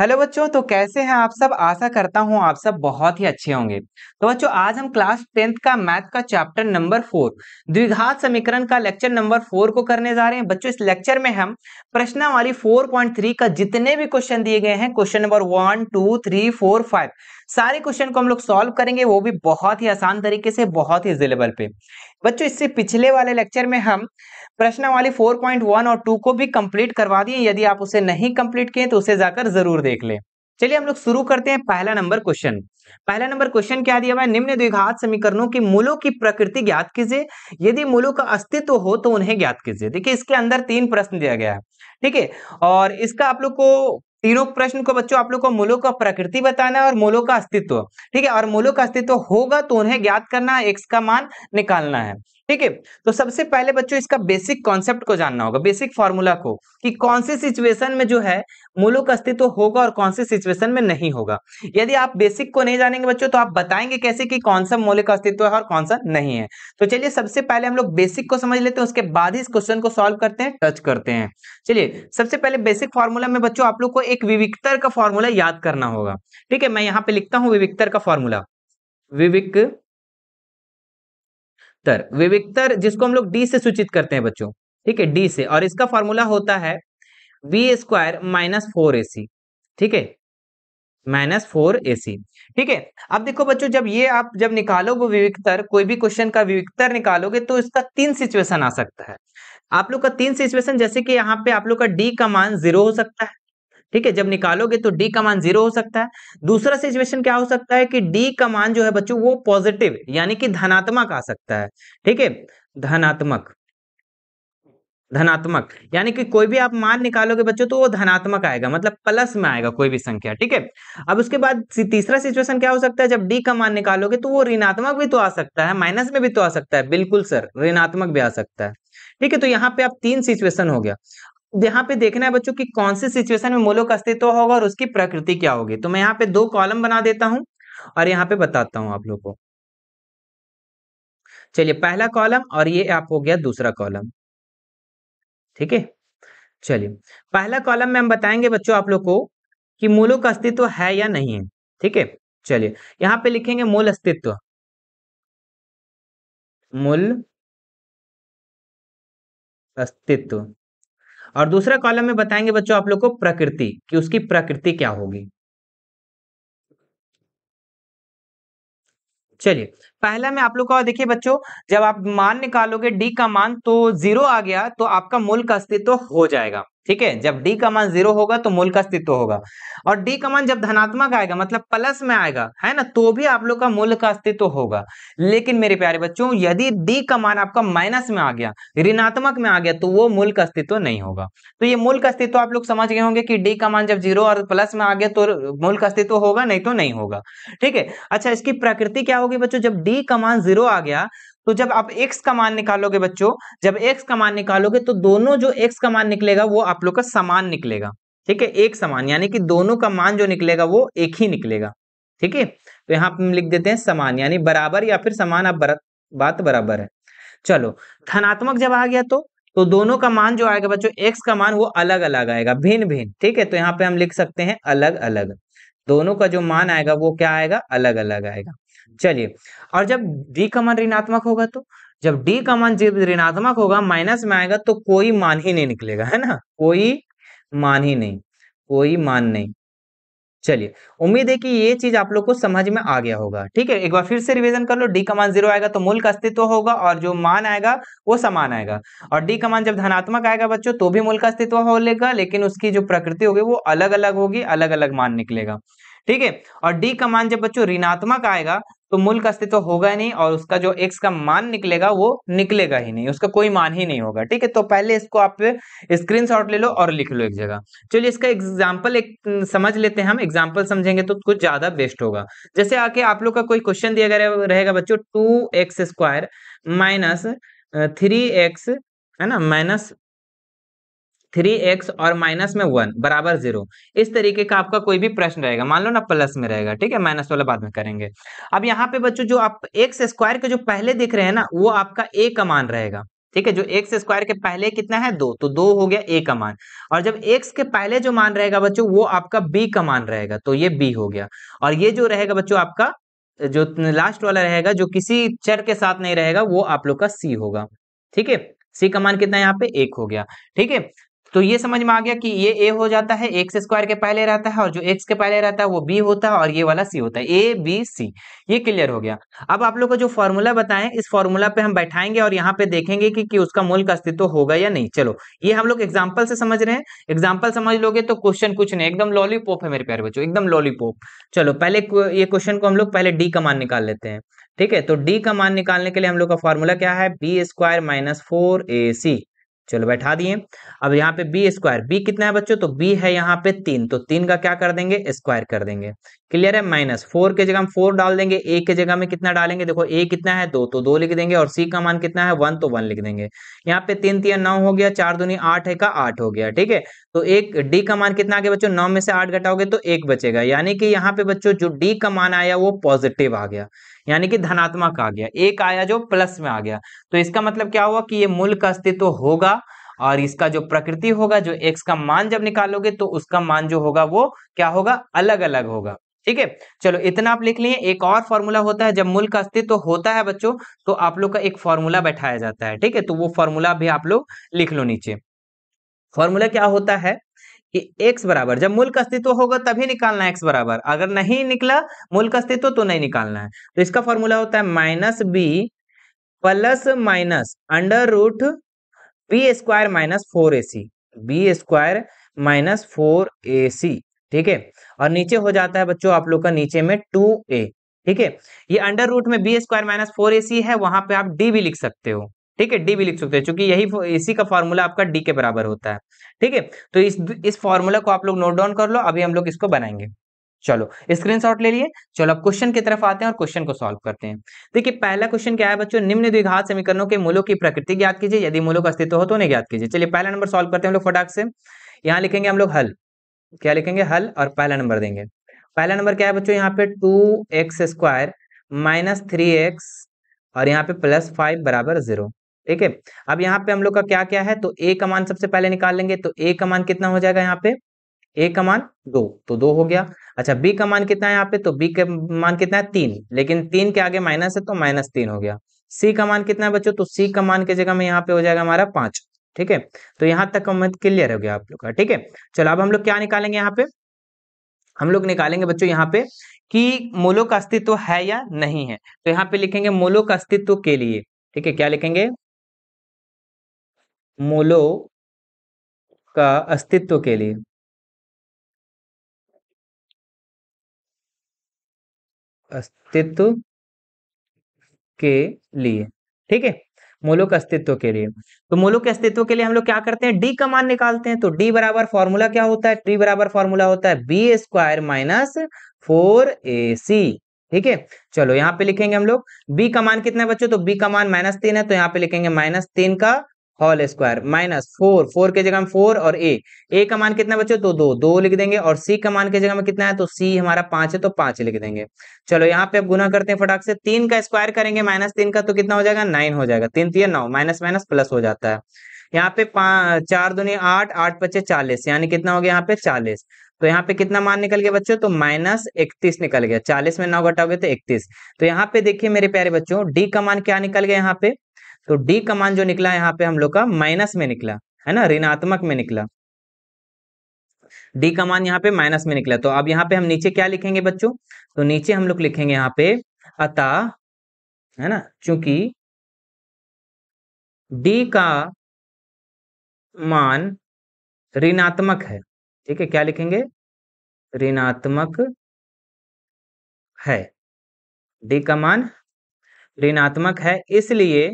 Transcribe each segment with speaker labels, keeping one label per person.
Speaker 1: hello बच्चों तो कैसे हैं आप सब आशा करता हूं आप सब बहुत ही अच्छे होंगे तो बच्चों आज हम क्लास टेंथ का मैथ का चैप्टर नंबर फोर द्विघात समीकरण का लेक्चर नंबर फोर को करने जा रहे हैं बच्चों इस लेक्चर में हम प्रश्नावली 4.3 का जितने भी क्वेश्चन दिए गए हैं question number one two three four five सारे क्वेश्चन को हम लोग सॉल्व करेंगे वो भी बहुत ही आसान तरीके से बहुत ही लेवल पे बच्चों इससे पिछले वाले लेक्चर में हम प्रश्नावली 4.1 और 2 को भी कंप्लीट करवा दिए यदि आप उसे नहीं कंप्लीट किए तो उसे जाकर जरूर देख ले चलिए हम लोग शुरू करते हैं पहला नंबर क्वेश्चन पहला नंबर क्वेश्चन क्या दिया हुआ निम्न द्विघात समीकरणों की मूलों की प्रकृति ज्ञात कीजिए यदि मूलों का अस्तित्व हो तो उन्हें ज्ञात कीजिए देखिए इसके अंदर तीन प्रश्न दिया गया है ठीक है और इसका आप लोग को तीनों प्रश्न को बच्चों आप लोग को मूलों का प्रकृति बताना है और मूलों का अस्तित्व ठीक है और मूलों का अस्तित्व होगा तो उन्हें ज्ञात करना है एक्स का मान निकालना है ठीक है तो सबसे पहले बच्चों इसका बेसिक कॉन्सेप्ट को जानना होगा बेसिक फॉर्मूला को कि कौन से सिचुएशन में जो है मुलुक अस्तित्व होगा और कौन से सिचुएशन में नहीं होगा यदि आप बेसिक को नहीं जानेंगे बच्चों तो आप बताएंगे कैसे कि कौन सा मूल्य का अस्तित्व है और कौन सा नहीं है तो चलिए सबसे पहले हम लोग बेसिक को समझ लेते हैं उसके बाद ही इस क्वेश्चन को सॉल्व करते हैं टच करते हैं चलिए सबसे पहले बेसिक फॉर्मूला में बच्चों आप लोग को एक विविकतर का फॉर्मूला याद करना होगा ठीक है मैं यहाँ पे लिखता हूँ विविकतर का फॉर्मूला विविक विविकतर विविक्तर जिसको हम लोग डी से सूचित करते हैं बच्चों ठीक है डी से और इसका फॉर्मूला होता है B square minus four A C ठीक है माइनस फोर ए सी ठीक है अब देखो बच्चों जब ये आप जब निकालोगे विविकतर कोई भी क्वेश्चन का विविकतर निकालोगे तो इसका तीन सिचुएशन आ सकता है आप लोग का तीन सिचुएशन जैसे कि यहाँ पे आप लोग का डी का मान जीरो हो सकता है ठीक है जब निकालोगे तो डी का मान जीरो हो सकता है दूसरा सिचुएशन क्या हो सकता है कि डी का मान जो है बच्चों वो पॉजिटिव यानी कि धनात्मक आ सकता है ठीक है धनात्मक धनात्मक यानी कि कोई भी आप मान निकालोगे बच्चों तो वो धनात्मक आएगा मतलब प्लस में आएगा कोई भी संख्या ठीक है अब उसके बाद तीसरा सिचुएशन क्या हो सकता है जब डी का मान निकालोगे तो वो ऋणात्मक भी तो आ सकता है माइनस में भी तो आ सकता है बिल्कुल सर ऋणात्मक भी आ सकता है ठीक है तो यहाँ पे आप तीन सिचुएशन हो गया यहाँ पे देखना है बच्चों की कौन से सिचुएशन में मोलो का अस्तित्व होगा और उसकी प्रकृति क्या होगी तो मैं यहाँ पे दो कॉलम बना देता हूं और यहाँ पे बताता हूं आप लोग को चलिए पहला कॉलम और ये आप हो गया दूसरा कॉलम ठीक है चलिए पहला कॉलम में हम बताएंगे बच्चों आप लोग को कि मूलों का अस्तित्व है या नहीं है ठीक है चलिए यहां पे लिखेंगे मूल अस्तित्व मूल
Speaker 2: अस्तित्व और दूसरा कॉलम में बताएंगे बच्चों आप लोग को
Speaker 1: प्रकृति कि उसकी प्रकृति क्या होगी चलिए पहला में आप लोग का देखिए बच्चों जब आप मान निकालोगे डी का मान तो जीरो आ गया तो आपका मूल का अस्तित्व तो हो जाएगा ठीक है जब डी का मान जीरो होगा तो मूल का अस्तित्व होगा और डी का मान जब धनात्मक आएगा मतलब प्लस में आएगा है ना तो भी आप लोग का मूल का अस्तित्व होगा लेकिन मेरे प्यारे बच्चों यदि डी का मान आपका माइनस में आ गया ऋणात्मक में आ गया तो वो मूल का अस्तित्व नहीं होगा तो ये मूल का अस्तित्व आप लोग समझ गए होंगे कि डी का मान जब जीरो और प्लस में आ गया तो मूल का अस्तित्व होगा नहीं तो नहीं होगा ठीक है अच्छा इसकी प्रकृति क्या होगी बच्चों जब डी का मान जीरो आ गया तो जब आप x का मान निकालोगे बच्चों जब x का मान निकालोगे तो दोनों जो x का मान निकलेगा वो आप लोग का समान निकलेगा ठीक है एक समान यानी कि दोनों का मान जो निकलेगा वो एक ही निकलेगा ठीक है तो यहाँ हम लिख देते हैं समान यानी बराबर या फिर समान आप बर, बात बराबर है चलो धनात्मक जब आ गया तो तो दोनों का मान जो आएगा बच्चों x का मान वो अलग अलग आएगा भिन्न भिन्न ठीक है तो यहाँ पे हम लिख सकते हैं अलग अलग दोनों का जो मान आएगा वो क्या आएगा अलग अलग आएगा चलिए और जब डी का मान ऋणात्मक होगा तो जब डी का मान जब ऋणात्मक होगा माइनस में आएगा तो कोई मान ही नहीं निकलेगा है ना कोई मान ही नहीं कोई मान नहीं चलिए उम्मीद है कि ये चीज आप लोग को समझ में आ गया होगा ठीक है एक बार फिर से रिवीजन कर लो डी का मान जीरो आएगा तो मूल का अस्तित्व होगा और जो मान आएगा वो समान आएगा और डी का मान जब धनात्मक आएगा बच्चों तो भी मूल का अस्तित्व हो लेगा लेकिन उसकी जो प्रकृति होगी वो अलग अलग होगी अलग अलग मान निकलेगा ठीक है और डी का मान जब बच्चों ऋणात्मक आएगा तो मूल का अस्तित्व तो होगा नहीं और उसका जो एक्स का मान निकलेगा वो निकलेगा ही नहीं उसका कोई मान ही नहीं होगा ठीक है तो पहले इसको आप स्क्रीन ले लो और लिख लो एक जगह चलिए इसका एग्जाम्पल एक समझ लेते हैं हम एग्जाम्पल समझेंगे तो कुछ ज्यादा बेस्ट होगा जैसे आके आप लोग का कोई क्वेश्चन दिया गया रहेगा बच्चों two X square minus three X है ना माइनस थ्री एक्स और माइनस में वन बराबर जीरो इस तरीके का आपका कोई भी प्रश्न रहेगा मान लो ना प्लस में रहेगा ठीक है माइनस वाला बाद में करेंगे अब यहाँ पे बच्चों जो आप एक्स स्क्वायर के जो पहले दिख रहे हैं ना वो आपका ए का मान रहेगा ठीक है जो एक्स स्क्वायर के पहले कितना है दो तो दो हो गया ए का मान और जब एक्स के पहले जो मान रहेगा बच्चों वो आपका बी का मान रहेगा तो ये बी हो गया और ये जो रहेगा बच्चों आपका जो लास्ट वाला रहेगा जो किसी चर के साथ नहीं रहेगा वो आप लोग का सी होगा ठीक है सी का मान कितना यहाँ पे एक हो गया ठीक है तो ये समझ में आ गया कि ये ए हो जाता है एक्स स्क्वायर के पहले रहता है और जो एक्स के पहले रहता है वो बी होता है और ये वाला सी होता है ए बी सी ये क्लियर हो गया अब आप लोग को जो फॉर्मूला बताएं इस फॉर्मूला पे हम बैठाएंगे और यहाँ पे देखेंगे कि, कि उसका मूल का अस्तित्व होगा या नहीं चलो ये हम लोग एग्जाम्पल से समझ रहे हैं एग्जाम्पल समझ लोगे तो क्वेश्चन कुछ नहीं एकदम लॉलीपॉप है मेरे प्यार बच्चों एकदम लॉलीपॉप चलो पहले ये क्वेश्चन को हम लोग पहले डी का मान निकाल लेते हैं ठीक है तो डी का मान निकालने के लिए हम लोग का फॉर्मूला क्या है B square minus four A C चलो बैठा दिए अब यहाँ पे बी स्क्वायर बी कितना है बच्चों तो बी है यहाँ पे तीन तो तीन का क्या कर देंगे स्क्वायर कर देंगे क्लियर है माइनस फोर के जगह हम फोर डाल देंगे ए के जगह में कितना डालेंगे देखो ए कितना है दो तो दो लिख देंगे और सी का मान कितना है वन तो वन लिख देंगे यहाँ पे तीन तीन नौ हो गया चार दुनिया आठ है का आठ हो गया ठीक है तो एक डी का मान कितना आगे बच्चों नौ में से आठ घटाओगे तो एक बचेगा यानी कि यहाँ पे बच्चों जो डी का मान आया वो पॉजिटिव आ गया यानी कि धनात्मक आ गया एक आया जो प्लस में आ गया तो इसका मतलब क्या हुआ कि ये मूल का अस्तित्व होगा और इसका जो प्रकृति होगा जो एक्स का मान जब निकालोगे तो उसका मान जो होगा वो क्या होगा अलग अलग होगा ठीक है चलो इतना आप लिख लिए एक और फॉर्मूला होता है जब मुल्क अस्तित्व तो होता है बच्चों तो आप लोग का एक फॉर्मूला बैठाया जाता है ठीक है तो वो फॉर्मूला भी आप लोग लिख लो नीचे फॉर्मूला क्या होता है कि x बराबर जब मूल का अस्तित्व होगा तभी निकालना है x बराबर अगर नहीं निकला मूल का अस्तित्व तो नहीं निकालना है तो इसका फॉर्मूला होता है minus B plus minus under root B square minus four A C B square minus four A C ठीक है और नीचे हो जाता है बच्चों आप लोग का नीचे में टू ए ठीक है ये अंडर रूट में B square minus four A C है वहां पे आप डी भी लिख सकते हो ठीक है डी भी लिख सकते हो चूंकि यही इसी का फॉर्मूला आपका डी के बराबर होता है ठीक है तो इस इस फॉर्मूला को आप लोग नोट डाउन कर लो अभी हम लोग इसको बनाएंगे चलो स्क्रीनशॉट ले लिए चलो अब क्वेश्चन की तरफ आते हैं और क्वेश्चन को सॉल्व करते हैं देखिए पहला क्वेश्चन क्या है बच्चों निम्न द्विघात समीकरणों के मूलों की प्रकृति ज्ञात कीजिए यदि मूलों का अस्तित्व हो तो उन्हें ज्ञात कीजिए चलिए पहला नंबर सॉल्व करते हैं हम लोग फटाक से यहाँ लिखेंगे हम लोग हल क्या लिखेंगे हल और पहला नंबर देंगे पहला नंबर क्या है बच्चों यहाँ पे two X square minus three X और यहाँ पे प्लस फाइव बराबर जीरो ठीक है अब यहाँ पे हम लोग का क्या क्या है तो ए का मान सबसे पहले निकाल लेंगे तो ए का मान कितना हो जाएगा यहाँ पे ए का मान दो तो दो हो गया अच्छा बी का मान कितना है यहाँ पे तो बी का मान कितना है तीन लेकिन तीन के आगे माइनस है तो माइनस तीन हो गया सी का मान कितना है बच्चों तो सी का मान की जगह में यहाँ पे हो जाएगा हमारा पांच ठीक है तो यहां तक मत क्लियर हो गया आप लोग का ठीक है चलो अब हम लोग क्या निकालेंगे यहाँ पे हम लोग निकालेंगे बच्चों यहाँ पे कि मोलो का अस्तित्व है या नहीं है तो यहाँ पे लिखेंगे मोलो का अस्तित्व के लिए ठीक है क्या लिखेंगे मोलो का अस्तित्व के लिए
Speaker 2: अस्तित्व
Speaker 1: के लिए ठीक है मोलो के अस्तित्व के लिए तो मोलो के अस्तित्व के लिए हम लोग क्या करते हैं डी का मान निकालते हैं तो डी बराबर फॉर्मूला क्या होता है डी बराबर फॉर्मूला होता है B square minus four A C ठीक है चलो यहाँ पे लिखेंगे हम लोग बी का मान कितना है बच्चों तो बी का मान माइनस तीन है तो यहाँ पे लिखेंगे माइनस तीन का whole square minus four four के जगह में फोर और ए ए का मान कितना बच्चों तो दो दो लिख देंगे और सी का मान के जगह में कितना है तो सी हमारा पांच है तो पांच लिख देंगे चलो यहाँ पे अब गुना करते हैं फटाक से तीन का स्क्वायर करेंगे माइनस तीन का तो कितना हो जाएगा नाइन हो जाएगा तीन तीन तो नौ माइनस माइनस प्लस हो जाता है यहाँ पे चार दुनिया आठ आठ पच्चे चालीस यानी कितना हो गया यहाँ पे चालीस तो यहाँ पे कितना मान निकल गया बच्चों तो माइनस इकतीस निकल गया चालीस में नौ घटाओगे तो इकतीस तो यहाँ पे देखिए मेरे प्यारे बच्चों डी का मान क्या निकल गया यहाँ पे तो डी कमान जो निकला यहाँ पे हम लोग का माइनस में निकला है ना ऋणात्मक में निकला डी का मान यहाँ पे माइनस में निकला तो अब यहाँ पे हम नीचे क्या लिखेंगे बच्चों तो नीचे हम लोग लिखेंगे यहाँ पे अतः है ना चूंकि डी
Speaker 2: का मान ऋणात्मक है ठीक है क्या
Speaker 1: लिखेंगे ऋणात्मक है डी का मान ऋणात्मक है इसलिए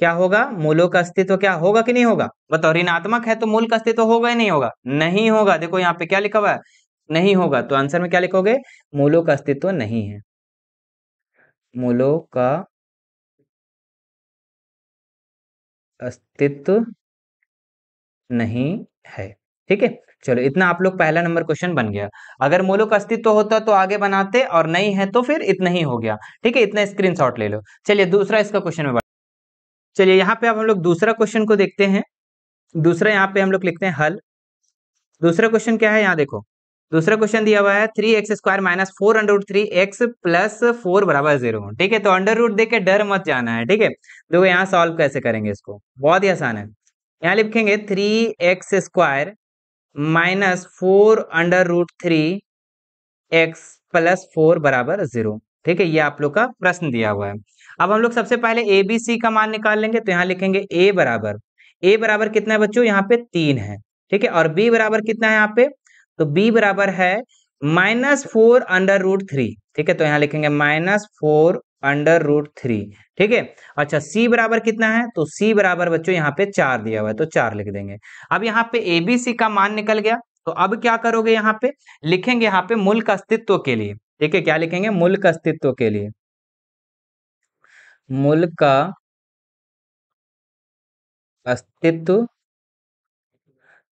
Speaker 1: क्या होगा मूलों का अस्तित्व क्या होगा कि नहीं होगा बताओ ऋणात्मक है तो मूल का अस्तित्व होगा या नहीं होगा नहीं होगा देखो यहाँ पे क्या लिखा हुआ है नहीं होगा तो आंसर में क्या लिखोगे मूलों का अस्तित्व नहीं है
Speaker 2: मूलों का
Speaker 1: अस्तित्व नहीं है ठीक है चलो इतना आप लोग पहला नंबर क्वेश्चन बन गया अगर मूलों का अस्तित्व तो होता तो आगे बनाते और नहीं है तो फिर इतना ही हो गया ठीक है इतना स्क्रीनशॉट ले लो चलिए दूसरा इसका क्वेश्चन में चलिए यहाँ पे अब हम लोग दूसरा क्वेश्चन को देखते हैं दूसरा यहाँ पे हम लोग लिखते हैं हल दूसरा क्वेश्चन क्या है यहाँ देखो दूसरा क्वेश्चन दिया हुआ है three X square minus four under root three X plus four बराबर जीरो ठीक है तो अंडर रूट देख के डर मत जाना है ठीक है देखो यहाँ सॉल्व कैसे करेंगे इसको बहुत ही आसान है यहाँ लिखेंगे three X square minus four under root three X plus four बराबर जीरो ठीक है ये आप लोग का प्रश्न दिया हुआ है अब हम लोग सबसे पहले ए बी सी का मान निकाल लेंगे तो यहाँ लिखेंगे ए बराबर ए बराबर कितना है बच्चों यहाँ पे तीन है ठीक है और बी बराबर कितना है यहाँ पे तो बी बराबर है minus four under root three ठीक है तो यहाँ लिखेंगे minus four under root three ठीक है अच्छा सी बराबर कितना है तो सी बराबर बच्चों यहाँ पे चार दिया हुआ है तो चार लिख देंगे अब यहाँ पे ए बी सी का मान निकल गया तो अब क्या करोगे यहाँ पे लिखेंगे यहाँ पे मूल्य अस्तित्व के लिए ठीक है क्या लिखेंगे मूल्य अस्तित्व के लिए मूल का अस्तित्व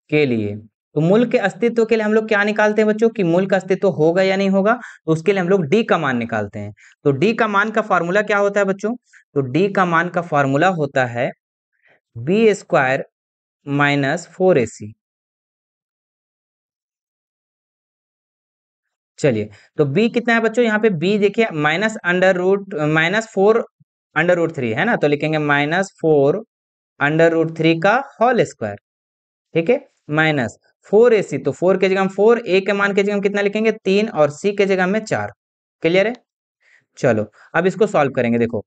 Speaker 1: के लिए तो मूल के अस्तित्व के लिए हम लोग क्या निकालते हैं बच्चों कि मूल का अस्तित्व होगा या नहीं होगा तो उसके लिए हम लोग डी का मान निकालते हैं तो डी का मान का फॉर्मूला क्या होता है बच्चों तो डी का मान का फॉर्मूला होता है B square minus four A C चलिए तो बी कितना है बच्चों यहाँ पे बी देखिए minus under root minus four under root three है ना तो लिखेंगे minus four under root three का होल स्क्वायर ठीक है माइनस फोर ए सी तो फोर के जगह हम फोर ए के मान के जगह हम कितना लिखेंगे तीन और सी के जगह में चार क्लियर है चलो अब इसको सॉल्व करेंगे देखो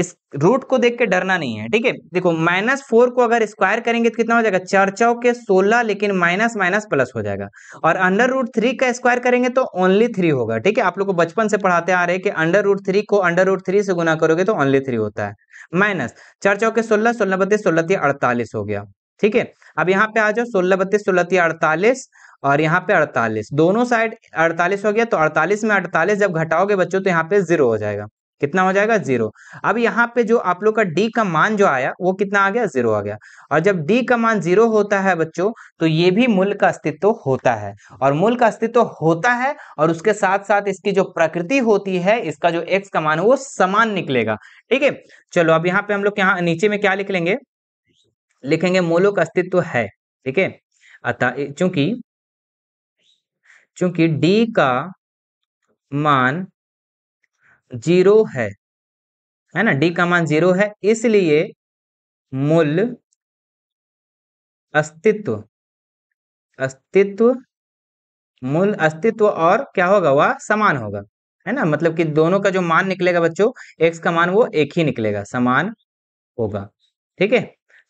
Speaker 1: इस रूट को देख के डरना नहीं है ठीक है देखो माइनस फोर को अगर स्क्वायर करेंगे तो कितना हो जाएगा चार चौके सोलह लेकिन माइनस माइनस प्लस हो जाएगा और अंडर रूट थ्री का स्क्वायर करेंगे तो ओनली थ्री होगा ठीक है आप लोग को बचपन से पढ़ाते आ रहे हैं कि अंडर रूट थ्री को अंडर रूट थ्री से गुना करोगे तो ओनली थ्री होता है माइनस चार चौके सोलह सोलह बत्तीस सोलह अड़तालीस हो गया ठीक है अब यहाँ पे आ जाओ सोलह बत्तीस सोलह अड़तालीस और यहाँ पे 48 दोनों साइड 48 हो गया तो 48 में 48 जब घटाओगे बच्चों तो यहाँ पे जीरो हो जाएगा कितना हो जाएगा जीरो अब यहाँ पे जो आप लोग का डी का मान जो आया वो कितना आ गया जीरो आ गया और जब डी का मान जीरो होता है बच्चों तो ये भी मूल का अस्तित्व होता है और मूल का अस्तित्व होता है और उसके साथ साथ इसकी जो प्रकृति होती है इसका जो एक्स का मान है वो समान निकलेगा ठीक है चलो अब यहाँ पे हम लोग यहाँ नीचे में क्या लिख लेंगे लिखेंगे मूलों का अस्तित्व है ठीक है अतः चूंकि चूंकि डी का मान जीरो है है ना डी का मान जीरो है इसलिए मूल अस्तित्व अस्तित्व मूल अस्तित्व और क्या होगा वह समान होगा है ना मतलब कि दोनों का जो मान निकलेगा बच्चों एक्स का मान वो एक ही निकलेगा समान होगा ठीक है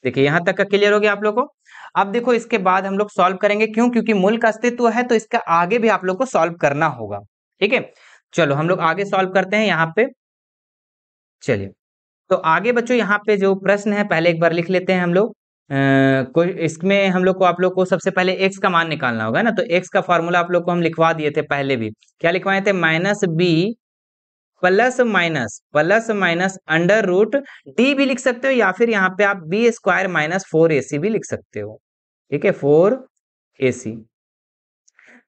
Speaker 1: देखिए यहां तक का क्लियर हो गया आप लोग को अब देखो इसके बाद हम लोग सॉल्व करेंगे क्यों क्योंकि मूल का अस्तित्व है तो इसका आगे भी आप लोग को सॉल्व करना होगा ठीक है चलो हम लोग आगे सॉल्व करते हैं यहाँ पे चलिए तो आगे बच्चों यहाँ पे जो प्रश्न है पहले एक बार लिख लेते हैं हम लोग इसमें हम लोग को आप लोग को सबसे पहले एक्स का मान निकालना होगा ना तो एक्स का फॉर्मूला आप लोग को हम लिखवा दिए थे पहले भी क्या लिखवाए थे minus B plus minus plus minus under root D भी लिख सकते हो या फिर यहाँ पे आप B square minus four A C भी लिख सकते हो ठीक है फोर ए सी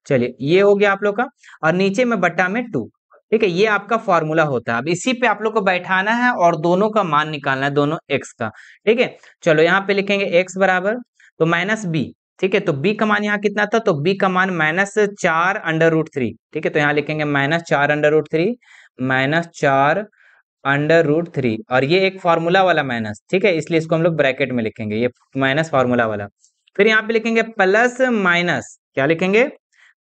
Speaker 1: चलिए ये हो गया आप लोग का और नीचे में बट्टा में टू ठीक है ये आपका फॉर्मूला होता है अब इसी पे आप लोग को बैठाना है और दोनों का मान निकालना है दोनों एक्स का ठीक है चलो यहाँ पे लिखेंगे एक्स बराबर तो माइनस बी ठीक है तो बी का मान यहाँ कितना था तो बी का मान माइनस चार अंडर रूट थ्री ठीक है तो यहाँ लिखेंगे माइनस चार अंडर रूट थ्री माइनस चार अंडर रूट थ्री और ये एक फॉर्मूला वाला माइनस ठीक है इसलिए इसको हम लोग ब्रैकेट में लिखेंगे ये माइनस फॉर्मूला वाला फिर यहाँ पे लिखेंगे प्लस माइनस क्या लिखेंगे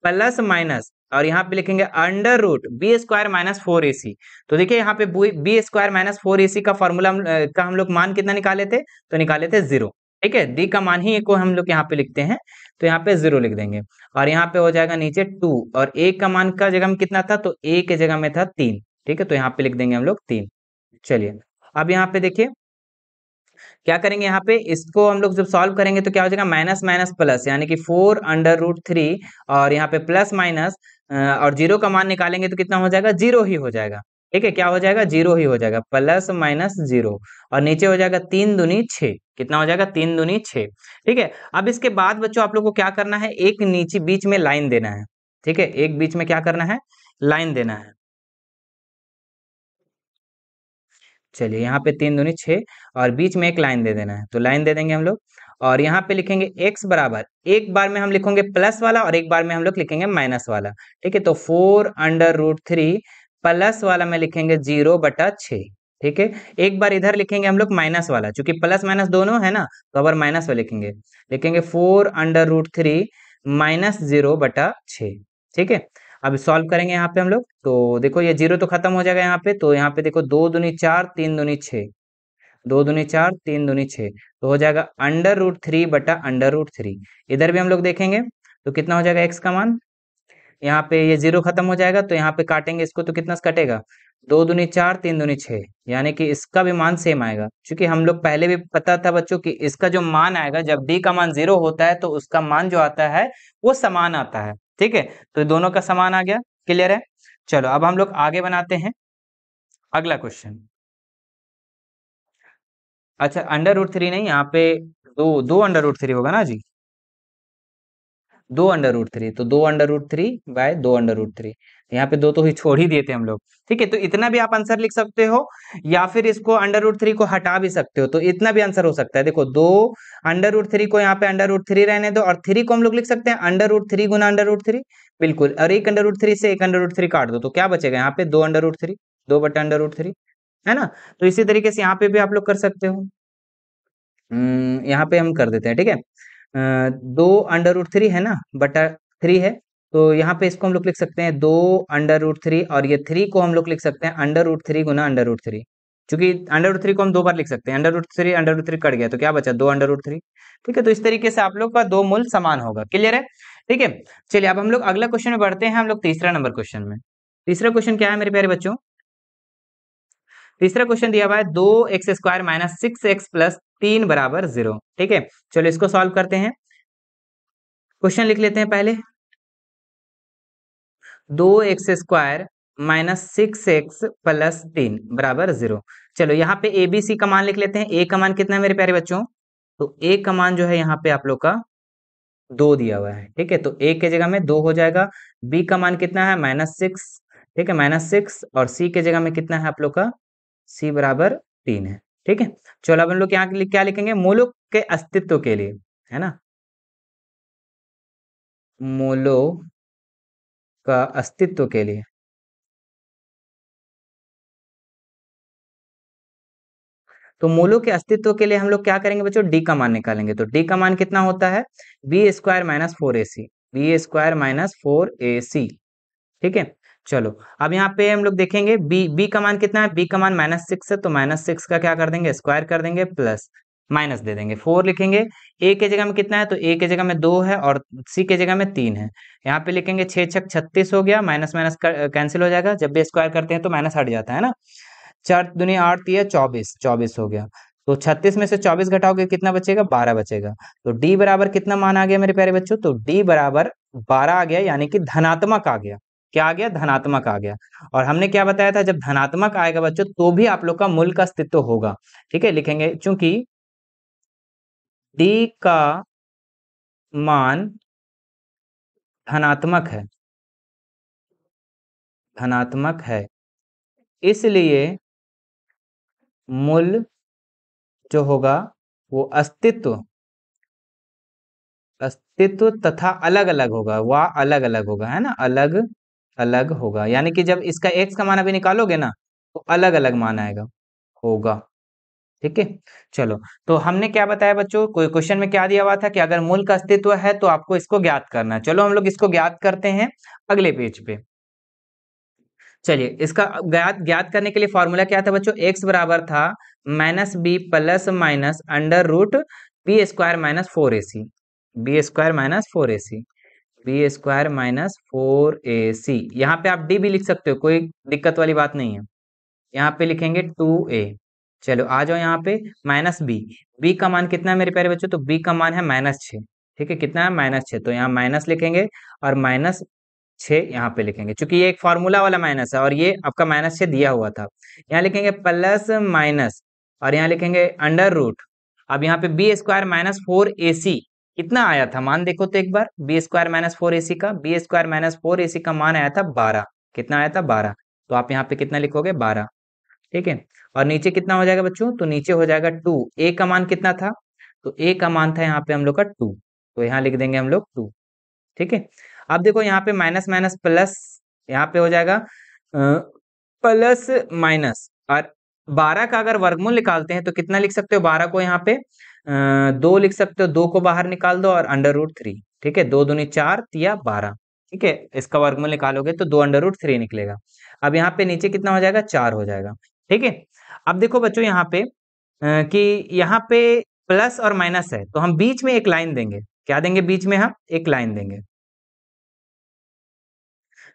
Speaker 1: प्लस माइनस और यहाँ पे लिखेंगे under root B square minus four A C तो देखिए यहाँ पे B square minus four A C का फॉर्मूला का हम लोग मान कितना निकाले थे तो निकाले थे जीरो ठीक है डी का मान ही को हम लोग यहाँ पे लिखते हैं तो यहाँ पे जीरो लिख देंगे और यहाँ पे हो जाएगा नीचे टू और ए का मान का जगह में कितना था तो ए के जगह में था तीन ठीक है तो यहाँ पे लिख देंगे हम लोग तीन चलिए अब यहाँ पे देखिए क्या करेंगे यहाँ पे इसको हम लोग जब सॉल्व करेंगे तो क्या हो जाएगा माइनस माइनस प्लस यानी कि फोर अंडर रूट थ्री और यहाँ पे प्लस माइनस और जीरो का मान निकालेंगे तो कितना हो जाएगा जीरो ही हो जाएगा ठीक है क्या हो जाएगा जीरो ही हो जाएगा प्लस माइनस जीरो और नीचे हो जाएगा तीन दुनी छः कितना हो जाएगा तीन दुनी छः ठीक है अब इसके बाद बच्चों आप लोग को क्या करना है एक नीचे बीच में लाइन देना है ठीक है एक बीच में क्या करना है लाइन देना है चलिए यहाँ पे तीन दुनी छ और बीच में एक लाइन दे देना है तो लाइन दे देंगे हम लोग और यहाँ पे लिखेंगे x बराबर एक बार में हम लिखेंगे प्लस वाला और एक बार में हम लोग लिखेंगे माइनस वाला ठीक है तो four under root three plus वाला में लिखेंगे जीरो बटा छ ठीक है एक बार इधर लिखेंगे हम लोग माइनस वाला चूंकि प्लस माइनस दोनों है ना तो अब माइनस वाला लिखेंगे लिखेंगे four under root three minus zero बटा छ ठीक है अब सॉल्व करेंगे यहाँ पे हम लोग तो देखो ये जीरो तो खत्म हो जाएगा यहाँ पे तो यहाँ पे देखो दो दूनी चार तीन दूनी छः दो दुनी चार तीन दुनी छः तो हो जाएगा अंडर रूट थ्री बटा अंडर रूट थ्री इधर भी हम लोग देखेंगे तो कितना हो जाएगा एक्स का मान यहाँ पे ये जीरो खत्म हो जाएगा तो यहाँ पे काटेंगे इसको तो कितना कटेगा दो दुनी चार तीन दुनी छः यानी कि इसका भी मान सेम आएगा क्योंकि हम लोग पहले भी पता था बच्चों कि इसका जो मान आएगा जब डी का मान जीरो होता है तो उसका मान जो आता है वो समान आता है ठीक है तो दोनों का समान आ गया क्लियर है चलो अब हम लोग आगे बनाते हैं अगला क्वेश्चन अच्छा अंडर रूट थ्री नहीं यहाँ पे दो दो अंडर रूट थ्री होगा ना जी दो अंडर रूट थ्री तो दो अंडर रूट थ्री बाय दो अंडर रूट थ्री यहाँ पे दो तो ही छोड़ ही दिए थे हम लोग ठीक है तो इतना भी आप आंसर लिख सकते हो या फिर इसको अंडर रूट थ्री को हटा भी सकते हो तो इतना भी आंसर हो सकता है देखो दो अंडर रूट थ्री को यहाँ पे अंडर रूट थ्री रहने दो और थ्री को हम लोग लिख सकते हैं अंडर रूट थ्री गुना अंडर रूट थ्री बिल्कुल और एक अंडर रूट थ्री से एक अंडर रूट थ्री काट दो तो क्या बचेगा यहाँ पे दो अंडर रूट थ्री दो बटे अंडर रूट थ्री है ना तो इसी तरीके से यहाँ पे भी आप लोग कर सकते हो हम्म, यहाँ पे हम कर देते हैं ठीक है दो अंडर रूट थ्री है ना बटा थ्री है तो यहाँ पे इसको हम लोग लिख सकते हैं दो अंडर रूट थ्री और ये थ्री को हम लोग लिख सकते हैं अंडर रूट थ्री गुना अंडर रूट थ्री क्योंकि अंडर रूट थ्री को हम दो बार लिख सकते हैं under root three under root three कट गया तो क्या बचा दो अंडर रूट थ्री ठीक है तो इस तरीके से आप लोग का दो मूल समान होगा क्लियर है ठीक है चलिए अब हम लोग अगला क्वेश्चन में बढ़ते हैं हम लोग तीसरा नंबर क्वेश्चन में तीसरा क्वेश्चन क्या है मेरे प्यारे बच्चों तीसरा क्वेश्चन दिया हुआ है दो X square minus six X plus तीन बराबर जीरो ठीक है चलो इसको सॉल्व करते हैं क्वेश्चन लिख लेते हैं पहले दो X square minus six X plus तीन बराबर जीरो चलो यहाँ पे ए बी सी का मान लिख लेते हैं ए का मान कितना है मेरे प्यारे बच्चों तो ए का मान जो है यहाँ पे आप लोग का दो दिया हुआ है ठीक है तो ए के जगह में दो हो जाएगा बी का मान कितना है माइनस सिक्स ठीक है माइनस सिक्स और सी के जगह में कितना है आप लोग का सी बराबर तीन है ठीक है चलो अब हम लोग लिए क्या लिखेंगे मोलो के अस्तित्व के लिए है ना
Speaker 2: मोलो का अस्तित्व के लिए
Speaker 1: तो मोलो के अस्तित्व के लिए हम लोग क्या करेंगे बच्चों डी का मान निकालेंगे तो डी का मान कितना होता है B square minus four A C B square minus four A C ठीक है चलो अब यहाँ पे हम लोग देखेंगे बी बी का मान कितना है बी का मान माइनस सिक्स है तो माइनस सिक्स का क्या कर देंगे स्क्वायर कर देंगे प्लस माइनस दे देंगे फोर लिखेंगे ए के जगह में कितना है तो ए के जगह में दो है और सी के जगह में तीन है यहाँ पे लिखेंगे छह छक छत्तीस हो गया माइनस माइनस कैंसिल हो जाएगा जब भी स्क्वायर करते हैं तो माइनस हट जाता है ना चार दुनिया आठ तीन चौबीस चौबीस हो गया तो छत्तीस में से चौबीस घटाओगे कितना बचेगा बारह बचेगा तो डी बराबर कितना मान आ गया मेरे प्यारे बच्चों तो डी बराबर बारह आ गया यानी कि धनात्मक आ गया क्या आ गया धनात्मक आ गया और हमने क्या बताया था जब धनात्मक आएगा बच्चों तो भी आप लोग का मूल का अस्तित्व होगा ठीक है लिखेंगे चूंकि डी का मान
Speaker 2: धनात्मक है धनात्मक है इसलिए मूल जो होगा वो
Speaker 1: अस्तित्व अस्तित्व तथा अलग अलग होगा वह अलग अलग होगा है ना अलग अलग होगा यानी कि जब इसका एक्स का मान अभी निकालोगे ना तो अलग अलग मान आएगा होगा ठीक है चलो तो हमने क्या बताया बच्चों कोई क्वेश्चन में क्या दिया हुआ था कि अगर मूल का अस्तित्व है तो आपको इसको ज्ञात करना है चलो हम लोग इसको ज्ञात करते हैं अगले पेज पे चलिए इसका ज्ञात ज्ञात करने के लिए फॉर्मूला क्या था बच्चों एक्स बराबर था minus B plus minus under root B square minus four A C B square minus four A C B square minus four A C यहाँ पे आप डी भी लिख सकते हो कोई दिक्कत वाली बात नहीं है यहाँ पे लिखेंगे टू ए चलो आ जाओ यहाँ पे माइनस बी बी का मान कितना है मेरे प्यारे बच्चों तो बी का मान है माइनस छ ठीक है कितना है माइनस छ तो यहाँ माइनस लिखेंगे और माइनस छ यहाँ पे लिखेंगे क्योंकि ये एक फॉर्मूला वाला माइनस है और ये आपका माइनस छ दिया हुआ था यहाँ लिखेंगे प्लस माइनस और यहाँ लिखेंगे अंडर रूट अब यहाँ पे B square minus four A C कितना आया था मान देखो तो एक बार B square minus four AC का B square minus four AC का मान आया था बारह कितना आया था बारह तो आप यहाँ पे कितना लिखोगे बारह ठीक है और नीचे कितना हो जाएगा बच्चों तो नीचे हो जाएगा टू ए का मान कितना था तो ए का मान था यहाँ पे हम लोग का टू तो यहाँ लिख देंगे हम लोग टू ठीक है अब देखो यहाँ पे माइनस माइनस प्लस यहाँ पे हो जाएगा प्लस माइनस और बारह का अगर वर्गमूल निकालते हैं तो कितना लिख सकते हो बारह को यहाँ पे दो लिख सकते हो दो को बाहर निकाल दो और अंडर रूट थ्री ठीक है दो दूनी चार या बारह ठीक है इसका वर्गमूल निकालोगे तो दो अंडर रूट थ्री निकलेगा अब यहाँ पे नीचे कितना हो जाएगा चार हो जाएगा ठीक है अब देखो बच्चों यहाँ पे कि यहाँ पे प्लस और माइनस है तो हम बीच में एक लाइन देंगे क्या देंगे बीच में हम एक लाइन देंगे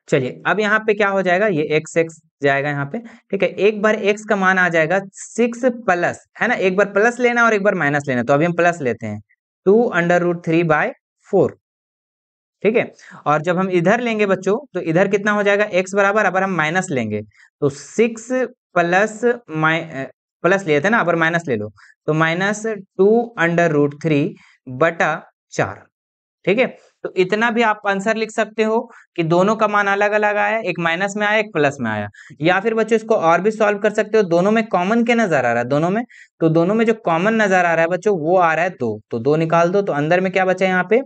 Speaker 1: चलिए अब यहाँ पे क्या हो जाएगा ये एक्स एक्स जाएगा यहाँ पे ठीक है एक बार एक्स का मान आ जाएगा सिक्स प्लस है ना एक बार प्लस लेना और एक बार माइनस लेना तो अभी हम प्लस लेते हैं two under root three by four ठीक है और जब हम इधर लेंगे बच्चों तो इधर कितना हो जाएगा एक्स बराबर अब हम माइनस लेंगे तो सिक्स प्लस माइ प्लस लिए थे ना अब माइनस ले लो तो minus two under root three बटा चार ठीक है तो इतना भी आप आंसर लिख सकते हो कि दोनों का मान अलग अलग आया एक माइनस में आया एक प्लस में आया या फिर बच्चों इसको और भी सॉल्व कर सकते हो दोनों में कॉमन क्या नजर आ रहा है दोनों में तो दोनों में जो कॉमन नजर आ रहा है बच्चों वो आ रहा है दो तो दो निकाल दो तो अंदर में क्या बचा यहाँ पे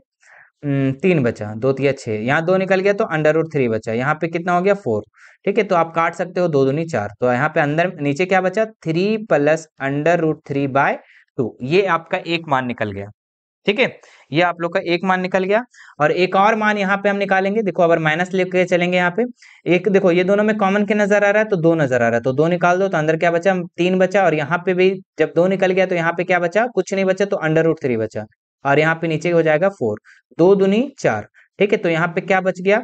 Speaker 1: तीन बचा दो तीन तो छः यहाँ दो निकल गया तो अंडर रूट थ्री बचा यहाँ पे कितना हो गया फोर ठीक है तो आप काट सकते हो दो दूनी चार तो यहाँ पे अंदर नीचे क्या बचा three plus under root three by two ये आपका एक मान निकल गया ठीक है ये आप लोग का एक मान निकल गया और एक और मान यहाँ पे हम निकालेंगे देखो अगर माइनस लेके चलेंगे यहाँ पे एक देखो ये दोनों में कॉमन के नजर आ रहा है तो दो नजर आ रहा है तो दो निकाल दो तो अंदर क्या बचा तीन बचा और यहाँ पे भी जब दो निकल गया तो यहाँ पे क्या बचा कुछ नहीं बचा तो अंडर रूट थ्री बचा और यहाँ पे नीचे हो जाएगा फोर दो दुनी चार ठीक है तो यहाँ पे क्या बच गया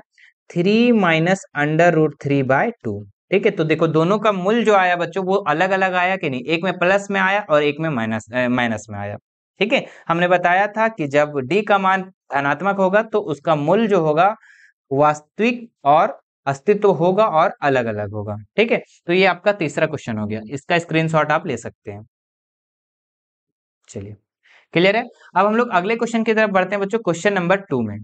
Speaker 1: three minus under root three by two ठीक है तो देखो दोनों का मूल जो आया बच्चों वो अलग अलग आया कि नहीं एक में प्लस में आया और एक में माइनस माइनस में आया ठीक है हमने बताया था कि जब डी का मान धनात्मक होगा तो उसका मूल जो होगा वास्तविक और अस्तित्व होगा और अलग अलग होगा ठीक है तो ये आपका तीसरा क्वेश्चन हो गया इसका स्क्रीनशॉट आप ले सकते हैं चलिए क्लियर है अब हम लोग अगले क्वेश्चन की तरफ बढ़ते हैं बच्चों क्वेश्चन नंबर टू में